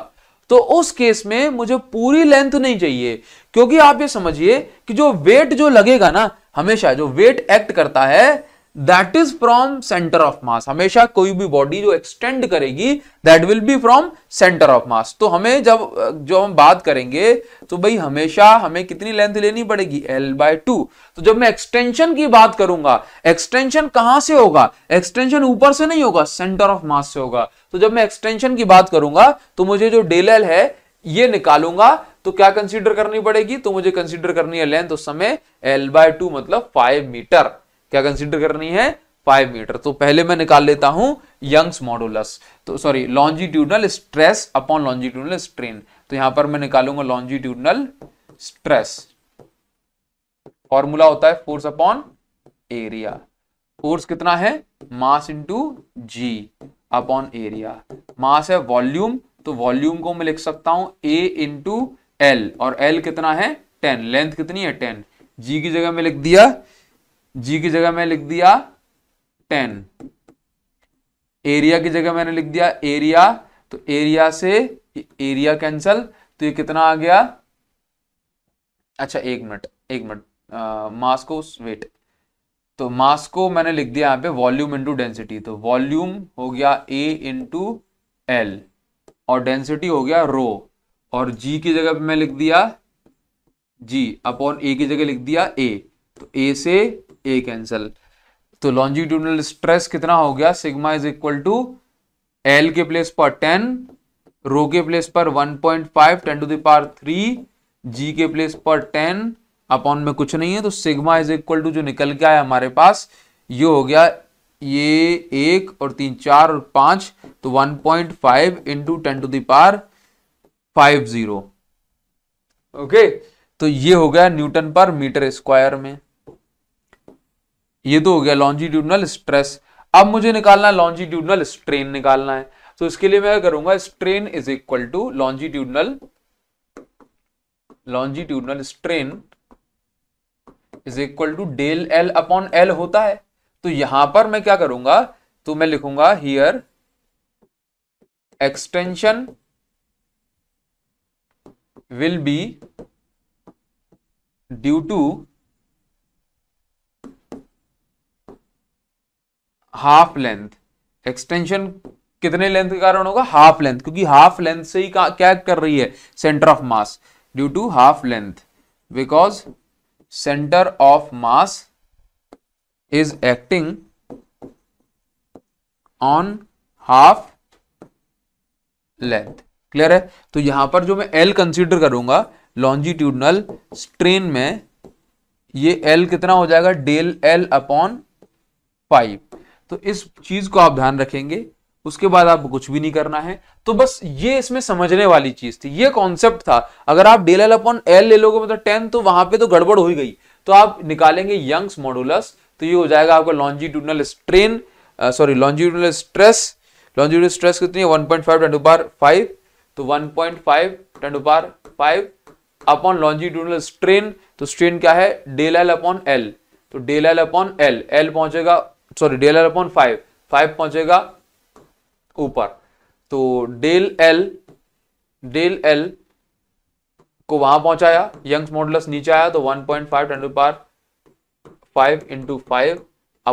तो उस केस में मुझे पूरी लेंथ नहीं चाहिए क्योंकि आप ये समझिए कि जो वेट जो लगेगा ना हमेशा जो वेट एक्ट करता है that is from centre of mass हमेशा कोई भी बॉडी जो एक्सटेंड करेगी that will be from centre of mass तो हमें जब जो हम बात करेंगे तो भाई हमेशा हमें कितनी लेंथ लेनी पड़ेगी एल बाय टू तो जब मैं एक्सटेंशन की बात करूंगा एक्सटेंशन कहां से होगा एक्सटेंशन ऊपर से नहीं होगा सेंटर ऑफ मास से होगा तो जब मैं एक्सटेंशन की बात करूंगा तो मुझे जो डेल एल है ये निकालूंगा तो क्या कंसिडर करनी पड़ेगी तो मुझे कंसिडर करनी है लेंथ उस समय एल बाय टू मतलब फाइव मीटर क्या कंसिडर करनी है फाइव मीटर तो पहले मैं निकाल लेता हूं यंग्स मॉडुलस तो sorry longitudinal stress upon longitudinal strain तो यहां पर मैं निकालूंगा लॉन्जिट्यूडनल स्ट्रेस फॉर्मूला होता है फोर्स अपॉन एरिया फोर्स कितना है mass into G upon area mass है वॉल्यूम तो वॉल्यूम को मैं लिख सकता हूं ए इंटू एल और एल कितना है टेन लेंथ कितनी है टेन जी की जगह में लिख दिया जी की जगह मैं लिख दिया टेन एरिया की जगह मैंने लिख दिया एरिया तो एरिया से एरिया कैंसल तो ये कितना आ गया अच्छा एक मिनट एक मिनट मास को वेट तो मास को मैंने लिख दिया यहां पे वॉल्यूम इंटू डेंसिटी तो वॉल्यूम हो गया ए इंटू एल और डेंसिटी हो गया रो और जी की जगह पे मैं लिख दिया जी अपॉन ए की जगह लिख दिया ए तो ए से ए कैंसल तो लॉन्जिट्यूडनल स्ट्रेस कितना हो गया sigma is equal to L के प्लेस पर टेन रो के प्लेस पर one point five ten to power three G के प्लेस पर टेन अपॉन में कुछ नहीं है तो सिग्मा इज इक्वल टू जो निकल के आया हमारे पास ये हो गया ये एक और तीन चार और पांच तो one point five into ten to the power five zero okay तो ये हो गया न्यूटन पर मीटर स्क्वायर में ये तो हो गया लॉन्जिट्यूडनल स्ट्रेस अब मुझे निकालना है लॉन्जिट्यूडनल स्ट्रेन निकालना है तो इसके लिए मैं करूंगा strain is equal to longitudinal longitudinal strain is equal to del L upon L होता है तो यहां पर मैं क्या करूंगा तो मैं लिखूंगा here extension will be due to half length extension कितने लेंथ के कारण होगा हाफ लेंथ क्योंकि हाफ लेंथ से ही क्या कर रही है centre of mass due to half length because centre of mass is acting on half length clear है तो यहां पर जो मैं एल कंसीडर करूंगा लॉन्जिट्यूडनल स्ट्रेन में ये एल कितना हो जाएगा डेल एल अपॉन पाइप तो इस चीज को आप ध्यान रखेंगे उसके बाद आप कुछ भी नहीं करना है तो बस ये इसमें समझने वाली चीज थी ये कॉन्सेप्ट था अगर आप डेल एल अपॉन एल ले लोगे मतलब टेन तो वहां पे तो गड़बड़ हो गई तो आप निकालेंगे यंग्स मॉडुलस तो ये हो जाएगा आपका longitudinal strain sorry longitudinal stress longitudinal stress कितनी है 1.5 point five to power five तो 1.5 point five to power five upon longitudinal strain तो स्ट्रेन क्या है डेल एल अपॉन एल तो del L upon L L पहुंचेगा sorry del L upon five five पहुंचेगा ऊपर तो डेल एल डेल एल को वहां पहुंचाया यंग्स मॉडुलस नीचे आया तो 1.5 point five ten to power five into five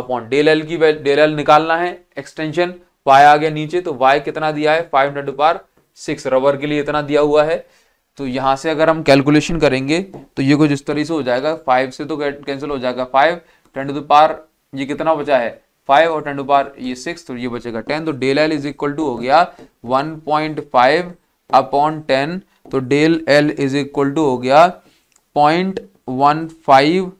upon del L की डेल एल निकालना है एक्सटेंशन वाई आ गया नीचे तो वाई कितना दिया है five into power six rubber के लिए इतना दिया हुआ है तो यहां से अगर हम कैलकुलेशन करेंगे तो ये कुछ इस तरीके से हो जाएगा फाइव से तो कैंसिल हो जाएगा फाइव टेन टू पार ये कितना बचा है फाइव और टेन टू पार ये सिक्स तो ये बचेगा टेन तो del L is equal to हो गया one point five upon ten तो del L is equal to हो गया पॉइंट वन फाइव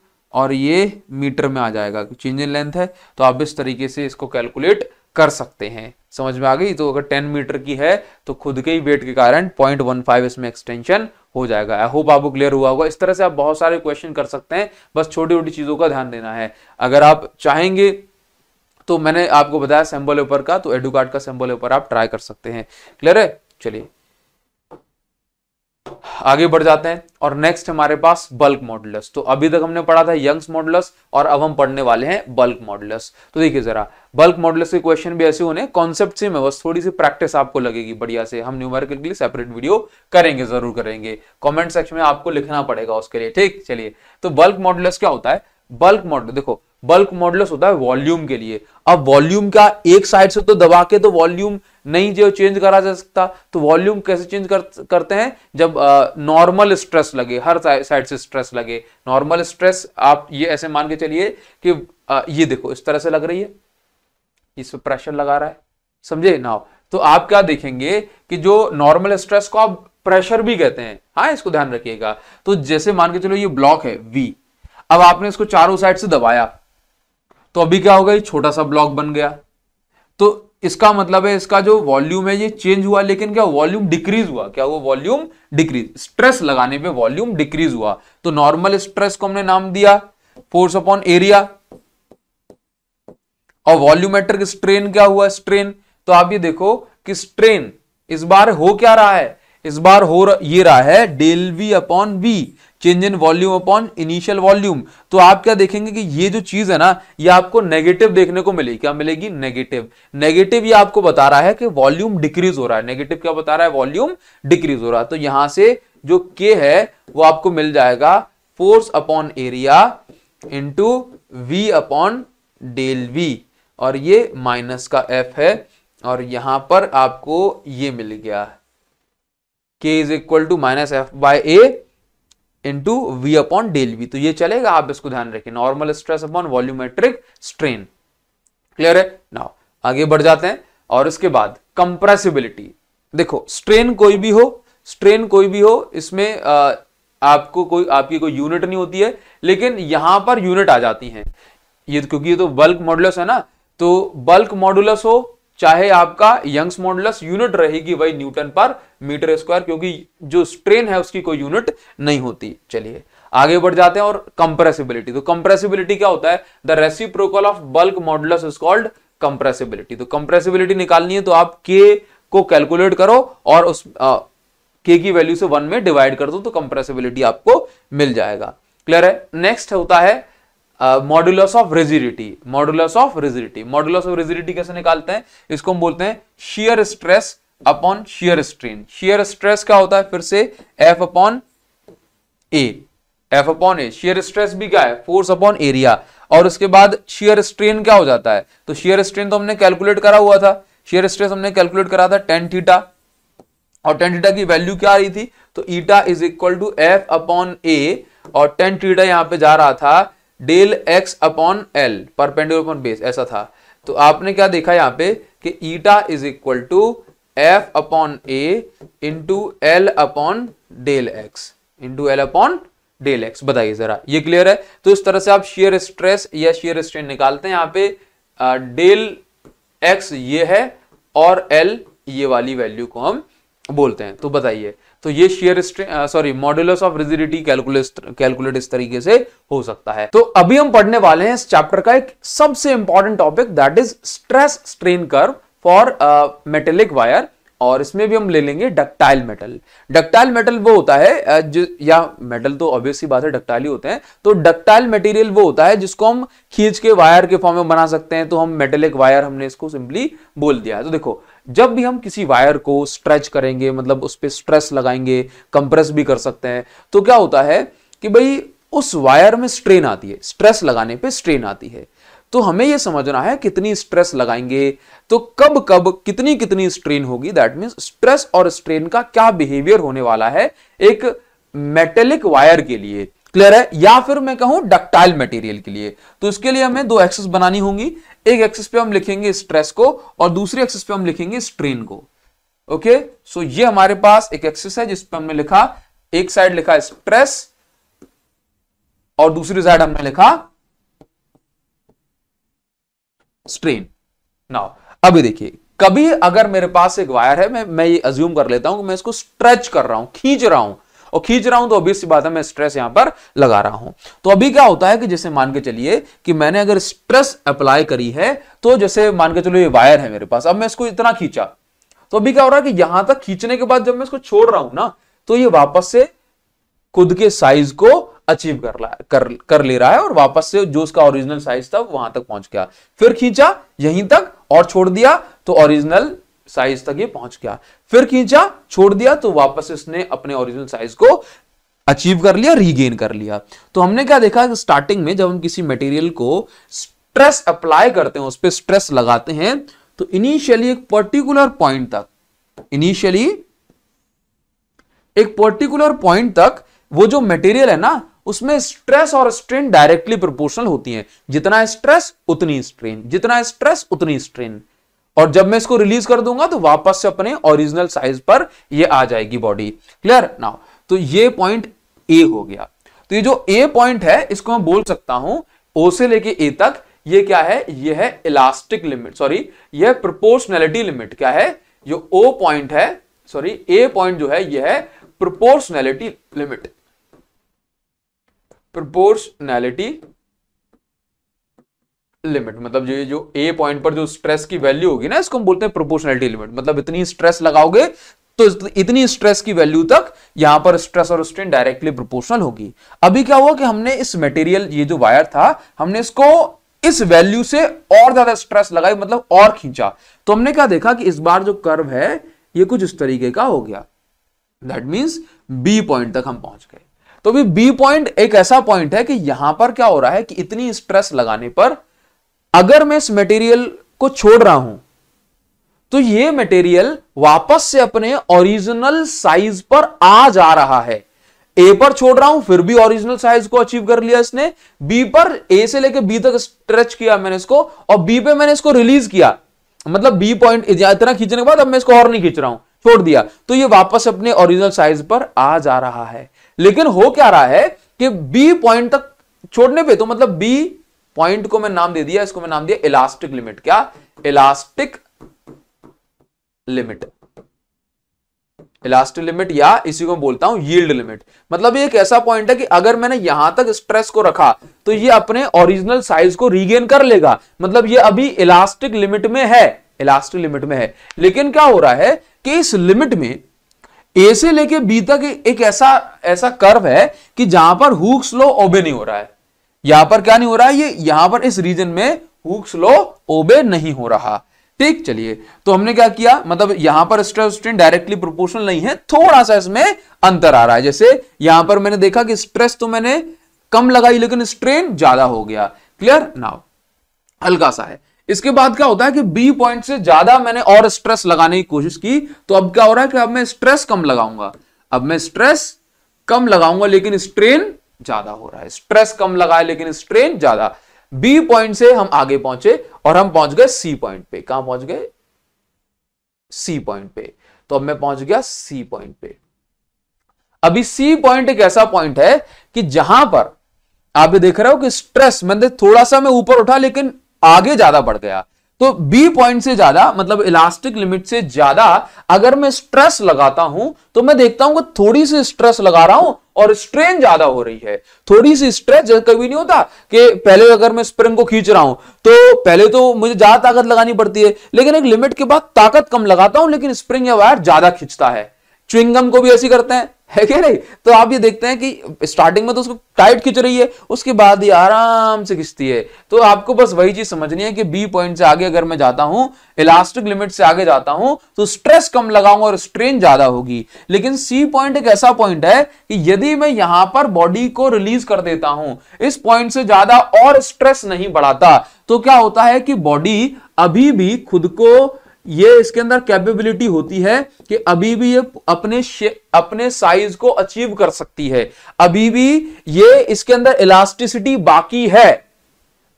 और ये मीटर में आ जाएगा चेंज इन लेंथ है तो आप इस तरीके से इसको कैलकुलेट कर सकते हैं समझ में आ गई तो अगर 10 मीटर की है तो खुद के ही वेट के कारण 0.15 इसमें एक्सटेंशन हो जाएगा आई होप आपको क्लियर हुआ होगा इस तरह से आप बहुत सारे क्वेश्चन कर सकते हैं बस छोटी छोटी चीज़ों का ध्यान देना है अगर आप चाहेंगे तो मैंने आपको बताया सैम्बल ऊपर का तो एडुकार्ड का सैम्बल ऊपर आप ट्राई कर सकते हैं क्लियर है चलिए आगे बढ़ जाते हैं और नेक्स्ट हमारे पास बल्क मॉडुलस तो अभी तक हमने पढ़ा था यंग्स मॉडुलस और अब हम पढ़ने वाले हैं बल्क मॉडुलस तो देखिए जरा बल्क मॉडुलस के क्वेश्चन भी ऐसे होने कॉन्सेप्ट सेम है बस थोड़ी सी प्रैक्टिस आपको लगेगी बढ़िया से हम न्यूमेरिकल के लिए सेपरेट वीडियो करेंगे जरूर करेंगे कॉमेंट सेक्शन में आपको लिखना पड़ेगा उसके लिए ठीक चलिए तो बल्क मॉडुलस क्या होता है बल्क मॉडल देखो बल्क मॉडल होता है वॉल्यूम के लिए अब वॉल्यूम का एक साइड से तो दबा के तो वॉल्यूम नहीं जो चेंज करा जा सकता तो वॉल्यूम कैसे चेंज कर, करते हैं जब नॉर्मल स्ट्रेस लगे हर साइड से स्ट्रेस लगे नॉर्मल स्ट्रेस आप ये ऐसे मान के चलिए कि आ, ये देखो इस तरह से लग रही है इस पर प्रेशर लगा रहा है समझे ना तो आप क्या देखेंगे कि जो नॉर्मल स्ट्रेस को आप प्रेशर भी कहते हैं हाँ इसको ध्यान रखिएगा तो जैसे मान के चलो ये ब्लॉक है वी अब आपने इसको चारों साइड से दबाया तो अभी क्या होगा ये छोटा सा ब्लॉक बन गया तो इसका मतलब है इसका जो वॉल्यूम है ये चेंज हुआ लेकिन क्या वॉल्यूम डिक्रीज हुआ क्या हुआ वॉल्यूम डिक्रीज स्ट्रेस लगाने पे वॉल्यूम डिक्रीज हुआ तो नॉर्मल स्ट्रेस को हमने नाम दिया फोर्स अपॉन एरिया और वॉल्यूमेट्रिक स्ट्रेन क्या हुआ स्ट्रेन तो आप ये देखो कि स्ट्रेन इस बार हो क्या रहा है इस बार हो रहा, ये रहा है del V upon V change in volume upon initial volume तो आप क्या देखेंगे कि ये जो चीज है ना ये आपको नेगेटिव देखने को मिलेगी क्या मिलेगी नेगेटिव नेगेटिव ये आपको बता रहा है कि वॉल्यूम डिक्रीज हो रहा है नेगेटिव क्या बता रहा है वॉल्यूम डिक्रीज हो रहा है तो यहां से जो के है वो आपको मिल जाएगा force upon area into V upon del V और ये माइनस का एफ है और यहां पर आपको ये मिल गया K is equal to minus F by A into V upon del V तो ये चलेगा आप इसको ध्यान रखिए normal stress upon volumetric strain clear है ना आगे बढ़ जाते हैं और उसके बाद कंप्रेसिबिलिटी देखो स्ट्रेन कोई भी हो स्ट्रेन कोई भी हो इसमें आ, आपको कोई आपकी कोई यूनिट नहीं होती है लेकिन यहां पर यूनिट आ जाती हैं ये तो क्योंकि ये तो बल्क मॉडुलस है ना तो बल्क मॉडुलस हो चाहे आपका यंग्स मॉडुलस यूनिट रहेगी वही न्यूटन पर मीटर स्क्वायर क्योंकि जो स्ट्रेन है उसकी कोई यूनिट नहीं होती चलिए आगे बढ़ जाते हैं और कंप्रेसिबिलिटी तो कंप्रेसिबिलिटी क्या होता है the reciprocal of bulk modulus is called compressibility तो कंप्रेसिबिलिटी निकालनी है तो आप के को कैलकुलेट करो और उस के की वैल्यू से वन में डिवाइड कर दो तो कंप्रेसिबिलिटी आपको मिल जाएगा क्लियर है नेक्स्ट होता है modulus of rigidity modulus of rigidity modulus of rigidity कैसे निकालते हैं इसको हम बोलते हैं shear stress upon shear strain shear stress क्या होता है फिर से F upon A F upon A shear stress भी क्या है फोर्स अपॉन एरिया और उसके बाद शियर स्ट्रेन क्या हो जाता है तो शियर स्ट्रेन तो हमने कैलकुलेट करा हुआ था शियर स्ट्रेस हमने कैलकुलेट करा था टेन थीटा और टेन थीटा की वैल्यू क्या आ रही थी तो eta is equal to F upon A और टेन थीटा यहां पे जा रहा था del X upon L perpendicular upon base ऐसा था तो आपने क्या देखा यहां पे कि eta is equal to F upon A into L upon del X into L upon del X बताइए जरा ये क्लियर है तो इस तरह से आप शेयर स्ट्रेस या शेयर स्ट्रेन निकालते हैं यहां पे डेल एक्स ये है और एल ये वाली वैल्यू को हम बोलते हैं तो बताइए तो ये shear sorry modulus of rigidity calculate इस तरीके से हो सकता है तो अभी हम पढ़ने वाले हैं इस चैप्टर का एक सबसे important topic that is stress strain curve for metallic wire और इसमें भी हम ले लेंगे डक्टाइल मेटल डक्टाइल मेटल वो होता है uh, या मेटल तो ऑब्वियसली बात है डक्टाइल ही होते हैं तो डक्टाइल मटेरियल वो होता है जिसको हम खींच के वायर के फॉर्म में बना सकते हैं तो हम मेटेलिक वायर हमने इसको सिंपली बोल दिया है तो देखो जब भी हम किसी वायर को स्ट्रेच करेंगे मतलब उस पर स्ट्रेस लगाएंगे कंप्रेस भी कर सकते हैं तो क्या होता है कि भाई उस वायर में स्ट्रेन आती है स्ट्रेस लगाने पे स्ट्रेन आती है तो हमें यह समझना है कितनी स्ट्रेस लगाएंगे तो कब कब कितनी कितनी स्ट्रेन होगी दैट मीन स्ट्रेस और स्ट्रेन का क्या बिहेवियर होने वाला है एक मेटेलिक वायर के लिए क्लियर है या फिर मैं कहूं डक्टाइल मटेरियल के लिए तो इसके लिए हमें दो एक्सेस बनानी होंगी एक एक्सेस पे हम लिखेंगे स्ट्रेस को और दूसरी एक्सेस पे हम लिखेंगे स्ट्रेन को ओके सो ये हमारे पास एक एक्सेस है जिसपे हमने लिखा एक साइड लिखा स्ट्रेस और दूसरी साइड हमने लिखा स्ट्रेन नाउ अभी देखिए कभी अगर मेरे पास एक वायर है मैं मैं ये अज्यूम कर लेता हूं कि मैं इसको स्ट्रेच कर रहा हूं खींच रहा हूं और खींच रहा हूं तो अभी बात है मैं स्ट्रेस यहां पर लगा रहा हूं तो अभी क्या होता है कि जैसे मान के चलिए कि मैंने अगर स्ट्रेस अप्लाई करी है तो जैसे मान के चलो ये वायर है मेरे पास अब मैं इसको इतना खींचा तो अभी क्या हो रहा है कि यहां तक खींचने के बाद जब मैं इसको छोड़ रहा हूं ना तो ये वापस से खुद के साइज को अचीव कर ला कर कर ले रहा है और वापस से जो उसका ओरिजिनल साइज था वहां तक पहुंच गया फिर खींचा यहीं तक और छोड़ दिया तो ओरिजिनल साइज तक ये पहुंच गया फिर खींचा छोड़ दिया तो वापस इसने अपने ओरिजिनल साइज को अचीव कर लिया रीगेन कर लिया तो हमने क्या देखा स्टार्टिंग में जब हम किसी मटेरियल को स्ट्रेस अप्लाई करते हैं उस पर स्ट्रेस लगाते हैं तो इनिशियली एक पर्टिकुलर पॉइंट तक इनिशियली एक पर्टिकुलर पॉइंट तक वो जो मटेरियल है ना उसमें स्ट्रेस और स्ट्रेन डायरेक्टली प्रोपोर्शनल होती है जितना स्ट्रेस उतनी स्ट्रेन जितना स्ट्रेस उतनी स्ट्रेन और जब मैं इसको रिलीज कर दूंगा तो वापस से अपने ओरिजिनल साइज पर ये आ जाएगी बॉडी क्लियर नाउ तो ये पॉइंट ए हो गया तो ये जो ए पॉइंट है इसको मैं बोल सकता हूं ओ से लेके ए तक ये क्या है ये है इलास्टिक लिमिट सॉरी ये प्रोपोर्शनैलिटी लिमिट क्या है जो ओ पॉइंट है सॉरी ए पॉइंट जो है ये है प्रोपोर्शनैलिटी लिमिट प्रोपोर्शनैलिटी लिमिट मतलब जो ये जो ए पॉइंट पर जो स्ट्रेस की वैल्यू होगी ना इसको हम बोलते हैं प्रोपोर्शनलिटी लिमिट मतलब इतनी स्ट्रेस लगाओगे तो इतनी स्ट्रेस की वैल्यू तक यहां पर स्ट्रेस और स्ट्रेन डायरेक्टली प्रोपोर्शनल होगी अभी क्या हुआ कि हमने इस मटेरियल ये जो वायर था हमने इसको इस वैल्यू से और ज्यादा स्ट्रेस लगाई मतलब और खींचा तो हमने क्या देखा कि इस बार जो कर्व है ये कुछ इस तरीके का हो गया दैट मीन्स बी पॉइंट तक हम पहुंच गए तो भी बी पॉइंट एक ऐसा पॉइंट है कि यहां पर क्या हो रहा है कि इतनी स्ट्रेस लगाने पर अगर मैं इस मटेरियल को छोड़ रहा हूं तो ये मटेरियल वापस से अपने ओरिजिनल साइज पर आ जा रहा है ए पर छोड़ रहा हूं फिर भी ओरिजिनल साइज को अचीव कर लिया इसने बी पर ए से लेकर बी तक स्ट्रेच किया मैंने इसको और बी पे मैंने इसको रिलीज किया मतलब बी पॉइंट इतना खींचने के बाद अब मैं इसको और नहीं खींच रहा हूं छोड़ दिया तो ये वापस अपने ओरिजिनल साइज पर आ जा रहा है लेकिन हो क्या रहा है कि बी पॉइंट तक छोड़ने पे तो मतलब बी पॉइंट को मैं नाम दे दिया इसको मैं नाम दिया इलास्टिक लिमिट क्या इलास्टिक लिमिट इलास्टिक लिमिट या इसी को बोलता हूं यील्ड लिमिट मतलब ये एक ऐसा पॉइंट है कि अगर मैंने यहां तक स्ट्रेस को रखा तो ये अपने ओरिजिनल साइज को रीगेन कर लेगा मतलब ये अभी इलास्टिक लिमिट में है इलास्टिक लिमिट में है लेकिन क्या हो रहा है कि इस लिमिट में ए से लेके बी तक एक ऐसा ऐसा कर्व है कि जहां पर हुक्स लो ओबे नहीं हो रहा है यहां पर क्या नहीं हो रहा है ये यहां पर इस रीजन में हुक्स लो ओबे नहीं हो रहा ठीक चलिए तो हमने क्या किया मतलब यहां पर स्ट्रेस स्ट्रेन डायरेक्टली प्रोपोर्शनल नहीं है थोड़ा सा इसमें अंतर आ रहा है जैसे यहां पर मैंने देखा कि स्ट्रेस तो मैंने कम लगाई लेकिन स्ट्रेन ज्यादा हो गया क्लियर नाउ हल्का सा है इसके बाद क्या होता है कि बी पॉइंट से ज्यादा मैंने और स्ट्रेस लगाने की कोशिश की तो अब क्या हो रहा है कि अब मैं स्ट्रेस कम लगाऊंगा अब मैं स्ट्रेस कम लगाऊंगा लेकिन स्ट्रेन ज्यादा हो रहा है स्ट्रेस कम लगा है लेकिन स्ट्रेन ज्यादा बी पॉइंट से हम आगे पहुंचे और हम पहुंच गए सी पॉइंट पे कहा पहुंच गए सी पॉइंट पे तो अब मैं पहुंच गया सी पॉइंट पे अभी सी पॉइंट एक ऐसा पॉइंट है कि जहां पर आप देख रहे हो कि स्ट्रेस मैंने थोड़ा सा मैं ऊपर उठा लेकिन आगे ज्यादा बढ़ गया तो बी पॉइंट से ज्यादा मतलब इलास्टिक लिमिट से ज्यादा अगर मैं स्ट्रेस लगाता हूं तो मैं देखता हूं कि थोड़ी सी स्ट्रेस लगा रहा हूं और स्ट्रेन ज्यादा हो रही है थोड़ी सी स्ट्रेस कभी नहीं होता कि पहले अगर मैं स्प्रिंग को खींच रहा हूं तो पहले तो मुझे ज्यादा ताकत लगानी पड़ती है लेकिन एक लिमिट के बाद ताकत कम लगाता हूं लेकिन स्प्रिंग या वायर ज्यादा खींचता है चुंगम को भी ऐसी करते हैं है क्या नहीं तो आप ये देखते हैं कि स्टार्टिंग में तो उसको टाइट खींच रही है उसके बाद ही आराम से खींचती है तो आपको बस वही चीज समझनी है कि बी पॉइंट से आगे अगर मैं जाता हूं इलास्टिक लिमिट से आगे जाता हूं तो स्ट्रेस कम लगाऊंगा और स्ट्रेन ज्यादा होगी लेकिन सी पॉइंट एक ऐसा पॉइंट है कि यदि मैं यहां पर बॉडी को रिलीज कर देता हूं इस पॉइंट से ज्यादा और स्ट्रेस नहीं बढ़ाता तो क्या होता है कि बॉडी अभी भी खुद को ये इसके अंदर कैपेबिलिटी होती है कि अभी भी ये अपने अपने साइज को अचीव कर सकती है अभी भी ये इसके अंदर इलास्टिसिटी बाकी है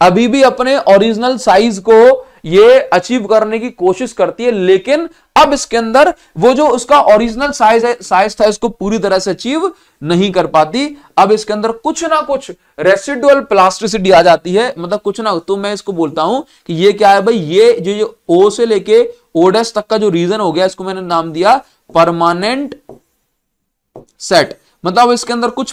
अभी भी अपने ओरिजिनल साइज को ये अचीव करने की कोशिश करती है लेकिन अब इसके अंदर वो जो उसका ओरिजिनल साइज साइज था इसको पूरी तरह से अचीव नहीं कर पाती अब इसके अंदर कुछ ना कुछ रेसिडुअल प्लास्टिसिटी आ जाती है मतलब कुछ ना तो मैं इसको बोलता हूं कि ये क्या है भाई ये जो जो ओ से लेके ओडेस तक का जो रीजन हो गया इसको मैंने नाम दिया परमानेंट सेट मतलब इसके अंदर कुछ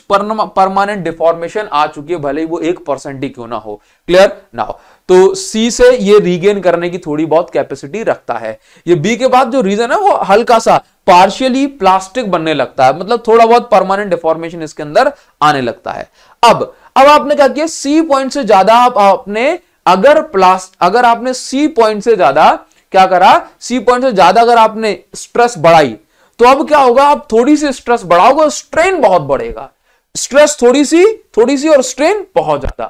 परमानेंट डिफॉर्मेशन आ चुकी है भले ही वो एक परसेंट ही क्यों ना हो क्लियर ना हो तो सी से ये रीगेन करने की थोड़ी बहुत कैपेसिटी रखता है ये बी के बाद जो रीजन है वो हल्का सा पार्शियली प्लास्टिक बनने लगता है मतलब थोड़ा बहुत परमानेंट डिफॉर्मेशन इसके अंदर आने लगता है अब अब आपने क्या किया सी पॉइंट से ज्यादा आप आपने अगर प्लास्ट अगर आपने सी पॉइंट से ज्यादा क्या करा सी पॉइंट से ज्यादा अगर आपने स्ट्रेस बढ़ाई तो अब क्या होगा आप थोड़ी सी स्ट्रेस बढ़ाओगे स्ट्रेन बहुत बढ़ेगा स्ट्रेस थोड़ी सी थोड़ी सी और स्ट्रेन बहुत ज्यादा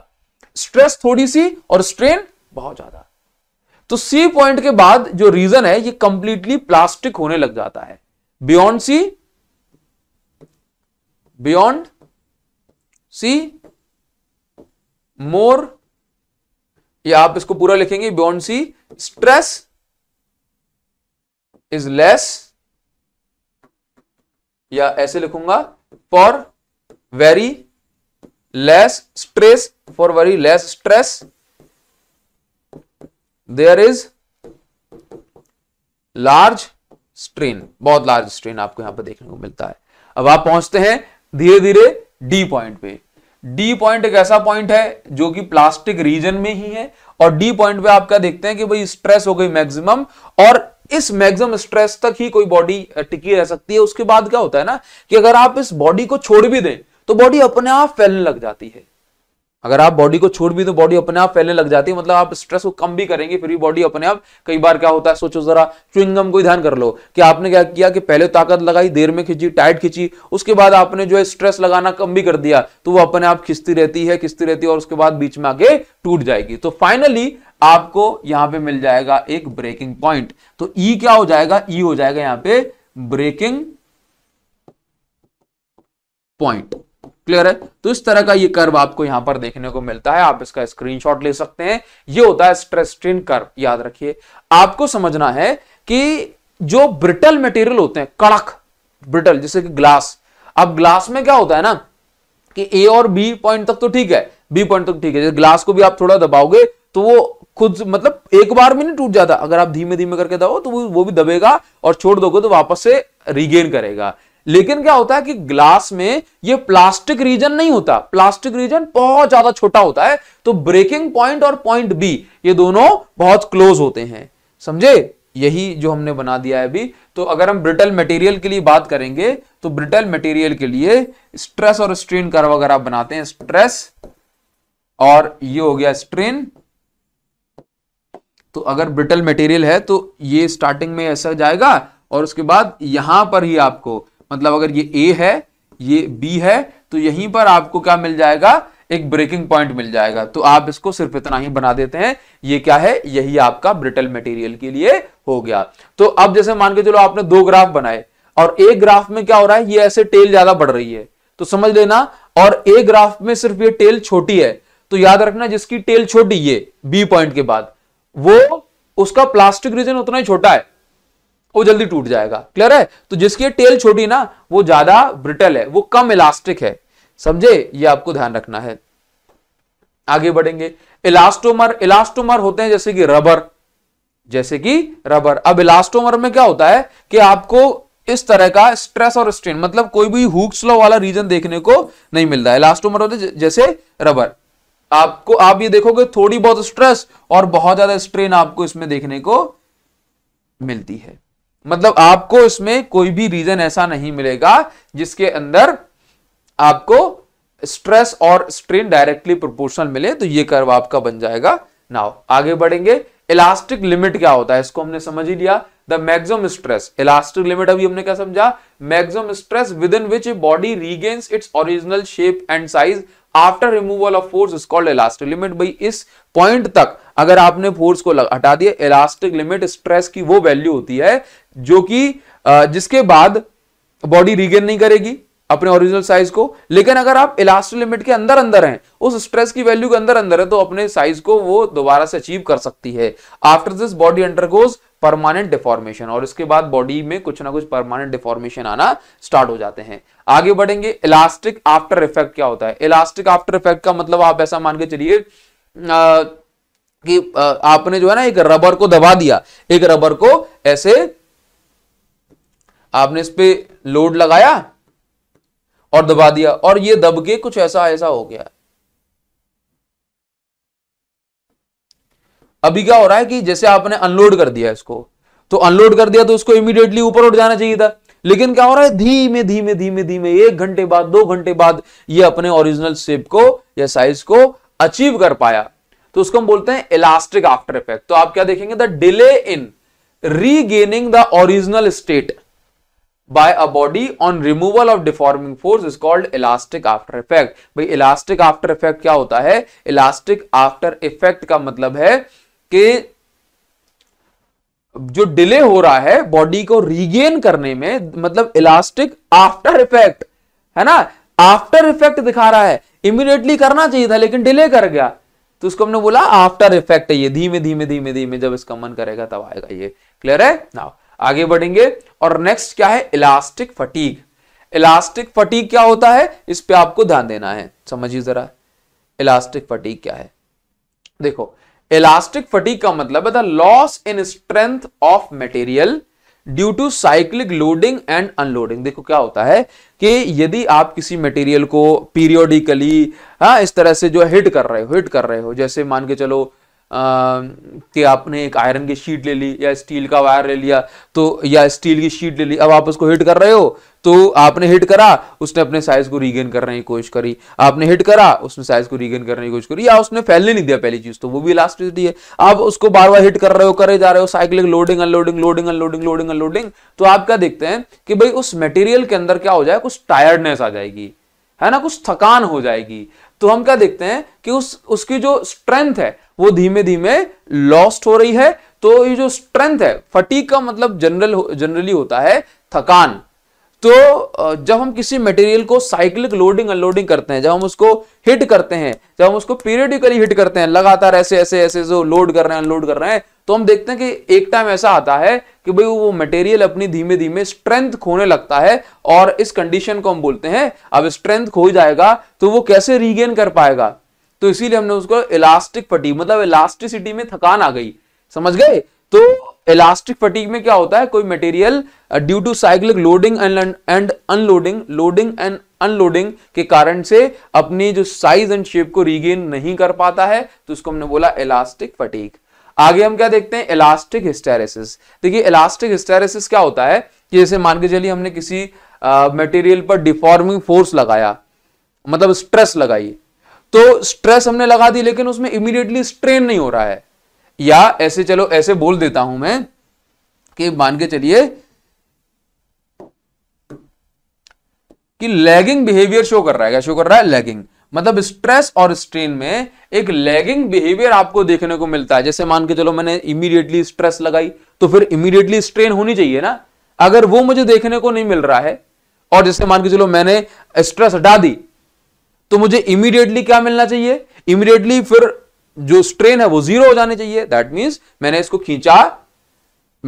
स्ट्रेस थोड़ी सी और स्ट्रेन बहुत ज्यादा तो सी पॉइंट के बाद जो रीजन है ये कंप्लीटली प्लास्टिक होने लग जाता है बियॉन्ड सी बियॉन्ड सी मोर या आप इसको पूरा लिखेंगे beyond C stress is less या ऐसे लिखूंगा for very less stress for very less stress there is large strain बहुत लार्ज स्ट्रेन आपको यहां पर देखने को मिलता है अब आप पहुंचते हैं धीरे धीरे डी पॉइंट पे डी पॉइंट एक ऐसा पॉइंट है जो कि प्लास्टिक रीजन में ही है और डी पॉइंट पे आप क्या देखते हैं कि भाई स्ट्रेस हो गई मैक्सिमम और इस मैक्सिमम स्ट्रेस तक ही कोई बॉडी टिकी रह सकती है उसके बाद क्या होता है ना कि अगर आप इस बॉडी को छोड़ भी दें तो बॉडी अपने आप फैलने लग जाती है अगर आप बॉडी को छोड़ भी दो तो बॉडी अपने आप फैलने लग जाती है मतलब आप स्ट्रेस को कम भी करेंगे फिर भी बॉडी अपने आप कई बार क्या होता है सोचो जरा चुंगम को ध्यान कर लो कि आपने क्या किया कि पहले ताकत लगाई देर में खींची टाइट खींची उसके बाद आपने जो है स्ट्रेस लगाना कम भी कर दिया तो वो अपने आप खिंचती रहती है खिंचती रहती है और उसके बाद बीच में आगे टूट जाएगी तो फाइनली आपको यहां पे मिल जाएगा एक ब्रेकिंग पॉइंट तो ई e क्या हो जाएगा ई e हो जाएगा यहां पे ब्रेकिंग पॉइंट क्लियर है तो इस तरह का ये कर्व आपको यहां पर देखने को मिलता है आप इसका स्क्रीनशॉट ले सकते हैं ये होता है स्ट्रेस स्ट्रेन कर्व याद रखिए आपको समझना है कि जो ब्रिटल मटेरियल होते हैं कड़क ब्रिटल जैसे कि ग्लास अब ग्लास में क्या होता है ना कि ए और बी पॉइंट तक तो ठीक है बी पॉइंट तक ठीक है जैसे ग्लास को भी आप थोड़ा दबाओगे तो वो खुद मतलब एक बार में नहीं टूट जाता अगर आप धीमे धीमे करके दबाओ तो वो भी दबेगा और छोड़ दोगे तो वापस से रिगेन करेगा लेकिन क्या होता है कि ग्लास में ये प्लास्टिक रीजन नहीं होता प्लास्टिक रीजन बहुत ज्यादा छोटा होता है तो ब्रेकिंग पॉइंट और पॉइंट बी ये दोनों बहुत क्लोज होते हैं समझे यही जो हमने बना दिया है अभी तो अगर हम ब्रिटल मटेरियल के लिए बात करेंगे तो ब्रिटल मटेरियल के लिए स्ट्रेस और स्ट्रेन कर्व अगर आप बनाते हैं स्ट्रेस और ये हो गया स्ट्रेन तो अगर ब्रिटल मटेरियल है तो ये स्टार्टिंग में ऐसा जाएगा और उसके बाद यहां पर ही आपको मतलब अगर ये ए है ये बी है तो यहीं पर आपको क्या मिल जाएगा एक ब्रेकिंग पॉइंट मिल जाएगा तो आप इसको सिर्फ इतना ही बना देते हैं ये क्या है यही आपका ब्रिटल मटेरियल के लिए हो गया तो अब जैसे मान के चलो आपने दो ग्राफ बनाए और एक ग्राफ में क्या हो रहा है ये ऐसे टेल ज्यादा बढ़ रही है तो समझ लेना और ए ग्राफ में सिर्फ ये टेल छोटी है तो याद रखना जिसकी टेल छोटी ये बी पॉइंट के बाद वो उसका प्लास्टिक रीजन उतना ही छोटा है वो जल्दी टूट जाएगा क्लियर है तो जिसकी टेल छोटी ना वो ज्यादा ब्रिटल है वो कम इलास्टिक है समझे ये आपको ध्यान रखना है आगे बढ़ेंगे इलास्टोमर इलास्टोमर होते हैं जैसे कि रबर जैसे कि रबर अब इलास्टोमर में क्या होता है कि आपको इस तरह का स्ट्रेस और स्ट्रेन मतलब कोई भी हुक्स लॉ वाला रीजन देखने को नहीं मिलता इलास्टोमर होते जैसे रबर आपको आप ये देखोगे थोड़ी बहुत स्ट्रेस और बहुत ज्यादा स्ट्रेन आपको इसमें देखने को मिलती है मतलब आपको इसमें कोई भी रीजन ऐसा नहीं मिलेगा जिसके अंदर आपको स्ट्रेस और स्ट्रेन डायरेक्टली प्रोपोर्शनल मिले तो ये कर्व आपका बन जाएगा नाउ आगे बढ़ेंगे इलास्टिक लिमिट क्या होता है इसको हमने समझ ही लिया the maximum stress elastic limit अभी हमने क्या समझा maximum stress within which a body regains its original shape and size after removal of force is called elastic limit भाई इस पॉइंट तक अगर आपने फोर्स को हटा दिया इलास्टिक लिमिट स्ट्रेस की वो वैल्यू होती है जो कि जिसके बाद बॉडी रिगेन नहीं करेगी अपने ओरिजिनल साइज को लेकिन अगर आप इलास्ट लिमिट के अंदर अंदर हैं उस स्ट्रेस की वैल्यू के अंदर अंदर है तो अपने साइज को वो दोबारा से अचीव कर सकती है after this body undergoes permanent deformation और इसके बाद बॉडी में कुछ ना कुछ परमानेंट डिफॉर्मेशन आना स्टार्ट हो जाते हैं आगे बढ़ेंगे इलास्टिक आफ्टर इफेक्ट क्या होता है इलास्टिक आफ्टर इफेक्ट का मतलब आप ऐसा मान के चलिए कि आपने जो है ना एक रबर को दबा दिया एक रबर को ऐसे आपने इस पर लोड लगाया और दबा दिया और ये दब के कुछ ऐसा ऐसा हो गया अभी क्या हो रहा है कि जैसे आपने अनलोड कर दिया इसको तो अनलोड कर दिया तो उसको इमीडिएटली ऊपर उठ जाना चाहिए था लेकिन क्या हो रहा है धीमे धीमे धीमे धीमे एक घंटे बाद दो घंटे बाद ये अपने ओरिजिनल शेप को या साइज को अचीव कर पाया तो उसको हम बोलते हैं इलास्टिक आफ्टर इफेक्ट तो आप क्या देखेंगे the delay in regaining the original state by a body on removal of deforming force is called elastic after effect भाई इलास्टिक आफ्टर इफेक्ट क्या होता है इलास्टिक आफ्टर इफेक्ट का मतलब है कि जो डिले हो रहा है बॉडी को रीगेन करने में मतलब इलास्टिक आफ्टर इफेक्ट है ना आफ्टर इफेक्ट दिखा रहा है इमीडिएटली करना चाहिए था लेकिन डिले कर गया तो उसको हमने बोला आफ्टर इफेक्ट है ये धीमे धीमे धीमे धीमे जब इसका मन करेगा तब आएगा ये क्लियर है ना आगे बढ़ेंगे और नेक्स्ट क्या है इलास्टिक फटीक इलास्टिक फटीक क्या होता है इस पे आपको ध्यान देना है समझिए जरा इलास्टिक फटीक क्या है देखो इलास्टिक फटीक का मतलब है the loss in strength of material due to cyclic loading and unloading देखो क्या होता है कि यदि आप किसी मटेरियल को पीरियोडिकली हाँ इस तरह से जो हिट कर रहे हो हिट कर रहे हो जैसे मान के चलो कि आपने एक आयरन की शीट ले ली या स्टील का वायर ले लिया तो या स्टील की शीट ले ली अब आप उसको हिट कर रहे हो तो आपने हिट करा उसने अपने साइज को रीगेन करने की कोशिश करी आपने हिट करा उसने साइज को रीगेन करने की कोशिश करी या उसने फैलने नहीं दिया पहली चीज तो वो भी इलास्टिसिटी है आप उसको बार बार हिट कर रहे हो करे जा रहे हो cycle loading unloading loading unloading loading unloading तो आप क्या देखते हैं कि भाई उस मेटेरियल के अंदर क्या हो जाए कुछ टायर्डनेस आ जाएगी है ना कुछ थकान हो जाएगी तो हम क्या देखते हैं कि उस उसकी जो स्ट्रेंथ है वो धीमे धीमे लॉस्ट हो रही है तो ये जो स्ट्रेंथ है फटीक का मतलब जनरल जनरली होता है थकान तो जब हम किसी मटेरियल को साइक्लिक लोडिंग अनलोडिंग करते हैं जब हम उसको हिट करते हैं जब हम उसको पीरियडिकली हिट करते हैं लगातार ऐसे ऐसे ऐसे जो लोड कर रहे हैं अनलोड कर रहे हैं तो हम देखते हैं कि एक टाइम ऐसा आता है कि भाई वो मटेरियल अपनी धीमे धीमे स्ट्रेंथ खोने लगता है और इस कंडीशन को हम बोलते हैं अब स्ट्रेंथ खो जाएगा तो वो कैसे रीगेन कर पाएगा तो इसीलिए हमने उसको इलास्टिक फटीक मतलब इलास्टिसिटी में थकान आ गई समझ गए तो इलास्टिक फटीक में क्या होता है कोई material due to cyclic loading and unloading loading and unloading के कारण से अपनी जो साइज एंड शेप को रिगेन नहीं कर पाता है तो उसको हमने बोला इलास्टिक फटीक आगे हम क्या देखते हैं इलास्टिक हिस्टेरेसिस देखिए इलास्टिक हिस्टेरेसिस क्या होता है कि जैसे मान के चलिए हमने किसी मटेरियल पर डिफॉर्मिंग फोर्स लगाया मतलब स्ट्रेस लगाई तो स्ट्रेस हमने लगा दी लेकिन उसमें इमीडिएटली स्ट्रेन नहीं हो रहा है या ऐसे चलो ऐसे बोल देता हूं मैं कि मान के चलिए कि लैगिंग बिहेवियर शो कर रहा है क्या शो कर रहा है लैगिंग मतलब स्ट्रेस और स्ट्रेन में एक लैगिंग बिहेवियर आपको देखने को मिलता है जैसे मान के चलो मैंने इमीडिएटली स्ट्रेस लगाई तो फिर इमीडिएटली स्ट्रेन होनी चाहिए ना अगर वो मुझे देखने को नहीं मिल रहा है और जैसे मान के चलो मैंने स्ट्रेस हटा दी तो मुझे इमीडिएटली क्या मिलना चाहिए इमीडिएटली फिर जो स्ट्रेन है वो जीरो हो जाने चाहिए दैट मीन्स मैंने इसको खींचा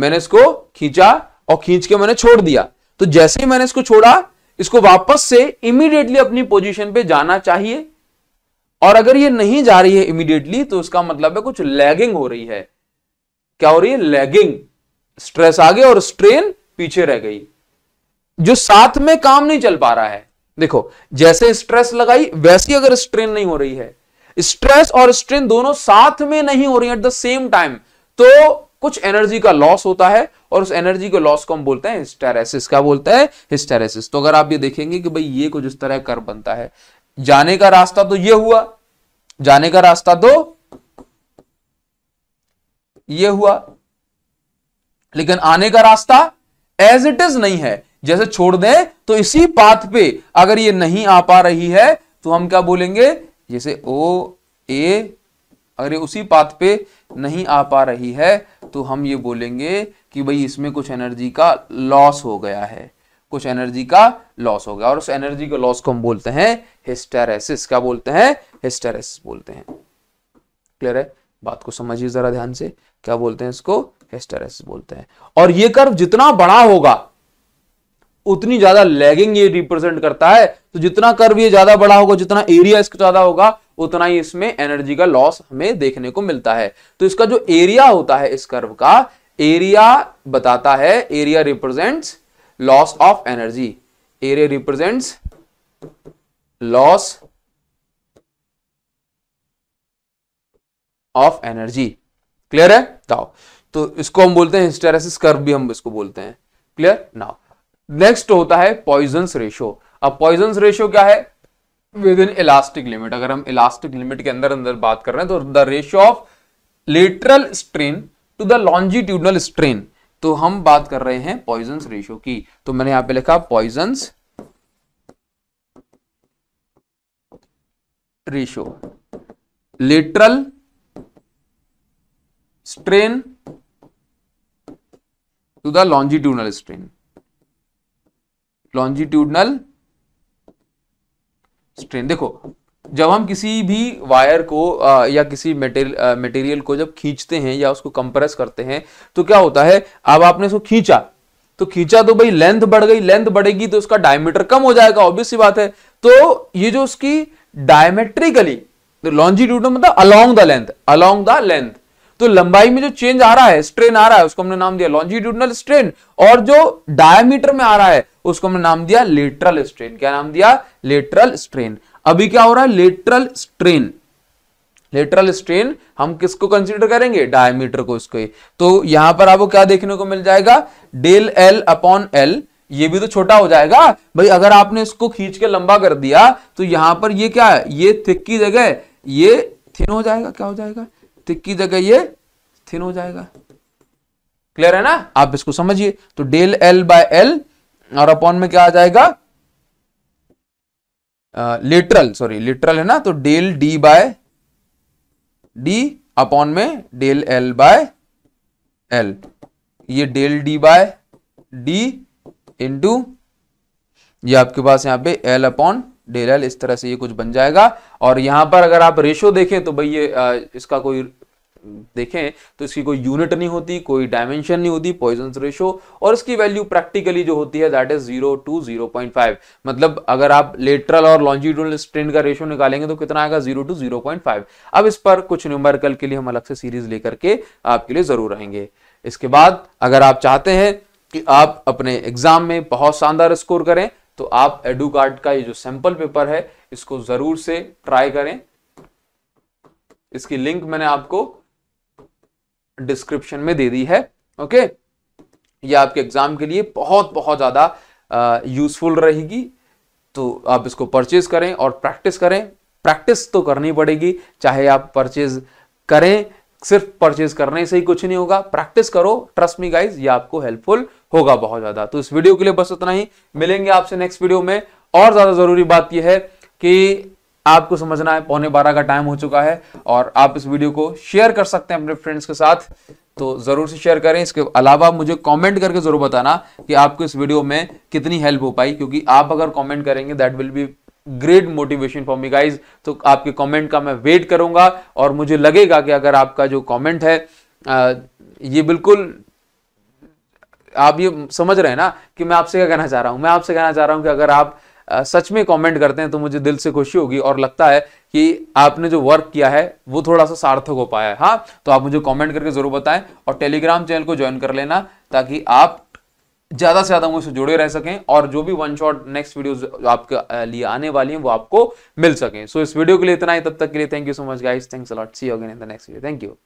मैंने इसको खींचा और खींच के मैंने छोड़ दिया तो जैसे ही मैंने इसको छोड़ा इसको वापस से इमीडिएटली अपनी पोजीशन पे जाना चाहिए और अगर ये नहीं जा रही है इमीडिएटली तो उसका मतलब है कुछ लैगिंग हो रही है क्या हो रही है लैगिंग स्ट्रेस आगे और स्ट्रेन पीछे रह गई जो साथ में काम नहीं चल पा रहा है देखो जैसे स्ट्रेस लगाई वैसी अगर स्ट्रेन नहीं हो रही है स्ट्रेस और स्ट्रेन दोनों साथ में नहीं हो रही एट द सेम टाइम तो कुछ एनर्जी का लॉस होता है और उस एनर्जी के लॉस को हम बोलते हैं हिस्टेरेसिस क्या बोलता है हिस्टेरेसिस तो अगर आप ये देखेंगे कि भाई ये कुछ इस तरह कर बनता है जाने का रास्ता तो ये हुआ जाने का रास्ता तो ये हुआ लेकिन आने का रास्ता एज इट इज नहीं है जैसे छोड़ दें तो इसी बात पे अगर ये नहीं आ पा रही है तो हम क्या बोलेंगे जैसे ओ ए अगर ये उसी पाथ पे नहीं आ पा रही है तो हम ये बोलेंगे कि भाई इसमें कुछ एनर्जी का लॉस हो गया है कुछ एनर्जी का लॉस हो गया और उस एनर्जी के लॉस को हम बोलते हैं हिस्टेरेसिस क्या बोलते हैं हिस्टेरेसिस बोलते हैं क्लियर है बात को समझिए जरा ध्यान से क्या बोलते हैं इसको हिस्टेरेसिस बोलते हैं और ये कर्व जितना बड़ा होगा उतनी ज्यादा लैगिंग ये रिप्रेजेंट करता है तो जितना कर्व ये ज्यादा बड़ा होगा जितना एरिया इसका ज्यादा होगा उतना ही इसमें एनर्जी का लॉस हमें देखने को मिलता है तो इसका जो एरिया होता है इस कर्व का एरिया बताता है area represents loss of energy area represents loss of energy clear है तो इसको हम बोलते हैं हिस्टेरेसिस कर्व भी हम इसको बोलते हैं क्लियर नाउ नेक्स्ट होता है पॉइजन रेशियो अब पॉइजन रेशियो क्या है विद इन इलास्टिक लिमिट अगर हम इलास्टिक लिमिट के अंदर अंदर बात कर रहे हैं तो the ratio of lateral strain to the longitudinal strain तो हम बात कर रहे हैं पॉइजन रेशियो की तो मैंने यहां पे लिखा Poisson ratio lateral strain to the longitudinal strain longitudinal strain देखो जब हम किसी भी वायर को आ, या किसी मटेरियल को जब खींचते हैं या उसको कंप्रेस करते हैं तो क्या होता है अब आपने उसको खींचा तो खींचा तो भाई लेंथ बढ़ गई लेंथ बढ़ेगी तो उसका डायमीटर कम हो जाएगा ऑब्वियस सी बात है तो ये जो उसकी डायमेट्रिकली लॉन्जिट्यूड तो मतलब along the length along the length तो लंबाई में जो चेंज आ रहा है स्ट्रेन आ रहा है उसको हमने नाम दिया लॉन्जिट्यूडनल स्ट्रेन और जो डायमीटर में आ रहा है उसको हमने नाम दिया लेटरल स्ट्रेन क्या नाम दिया लेटरल स्ट्रेन अभी क्या हो रहा है लेटरल स्ट्रेन लेटरल स्ट्रेन हम किसको कंसीडर करेंगे डायमीटर को इसको तो यहां पर आपको क्या देखने को मिल जाएगा डेल एल अपॉन एल ये भी तो छोटा हो जाएगा भाई अगर आपने इसको खींच के लंबा कर दिया तो यहां पर ये क्या है ये थिक की जगह ये थिन हो जाएगा क्या हो जाएगा थिक की जगह ये थिन हो जाएगा क्लियर है ना आप इसको समझिए तो डेल एल बाय एल और अपॉन में क्या आ जाएगा लिटरल सॉरी लिटरल है ना तो del D by D upon में डेल एल बाय एल ये del D by D into ये आपके पास यहां पे एल अपॉन डेल एल इस तरह से ये कुछ बन जाएगा और यहां पर अगर आप रेशो देखें तो भाई ये इसका कोई देखें तो इसकी कोई यूनिट नहीं होती कोई डायमेंशन नहीं होती पॉइजन रेशो और इसकी वैल्यू प्रैक्टिकली जो होती है that is zero to zero point five मतलब अगर आप लेटरल और लॉन्जिट्यूडल स्ट्रेन का रेशो निकालेंगे तो कितना आएगा zero to zero point five अब इस पर कुछ न्यूमेरिकल के लिए हम अलग से सीरीज लेकर के आपके लिए जरूर आएंगे इसके बाद अगर आप चाहते हैं कि आप अपने एग्जाम में बहुत शानदार स्कोर करें तो आप एडू कार्ड का ये जो सैंपल पेपर है इसको जरूर से ट्राई करें इसकी लिंक मैंने आपको डिस्क्रिप्शन में दे दी है ओके ये आपके एग्जाम के लिए बहुत बहुत ज़्यादा यूजफुल रहेगी तो आप इसको परचेज करें और प्रैक्टिस करें प्रैक्टिस तो करनी पड़ेगी चाहे आप परचेज करें सिर्फ परचेज करने से ही कुछ नहीं होगा प्रैक्टिस करो ट्रस्ट मी गाइज ये आपको हेल्पफुल होगा बहुत ज़्यादा तो इस वीडियो के लिए बस इतना ही मिलेंगे आपसे नेक्स्ट वीडियो में और ज़्यादा ज़रूरी बात यह है कि आपको समझना है पौने बारह का टाइम हो चुका है और आप इस वीडियो को शेयर कर सकते हैं अपने फ्रेंड्स के साथ तो ज़रूर से शेयर करें इसके अलावा मुझे कमेंट करके ज़रूर बताना कि आपको इस वीडियो में कितनी हेल्प हो पाई क्योंकि आप अगर कमेंट करेंगे that will be great motivation for me guys तो आपके कमेंट का मैं वेट करूंगा और मुझे लगेगा कि अगर आपका जो कमेंट है ये बिल्कुल आप ये समझ रहे हैं ना कि मैं आपसे क्या कहना चाह रहा हूँ मैं आपसे कहना चाह रहा हूँ कि अगर आप सच में कमेंट करते हैं तो मुझे दिल से खुशी होगी और लगता है कि आपने जो वर्क किया है वो थोड़ा सा सार्थक हो पाया है हाँ तो आप मुझे कमेंट करके ज़रूर बताएं और टेलीग्राम चैनल को ज्वाइन कर लेना ताकि आप ज़्यादा से ज़्यादा मुझसे जुड़े रह सकें और जो भी वन शॉट नेक्स्ट वीडियो आपके लिए आने वाली हैं वो आपको मिल सकें सो so, इस वीडियो के लिए इतना ही तब तक के लिए thank you so much guys thanks a lot see again in the next video thank you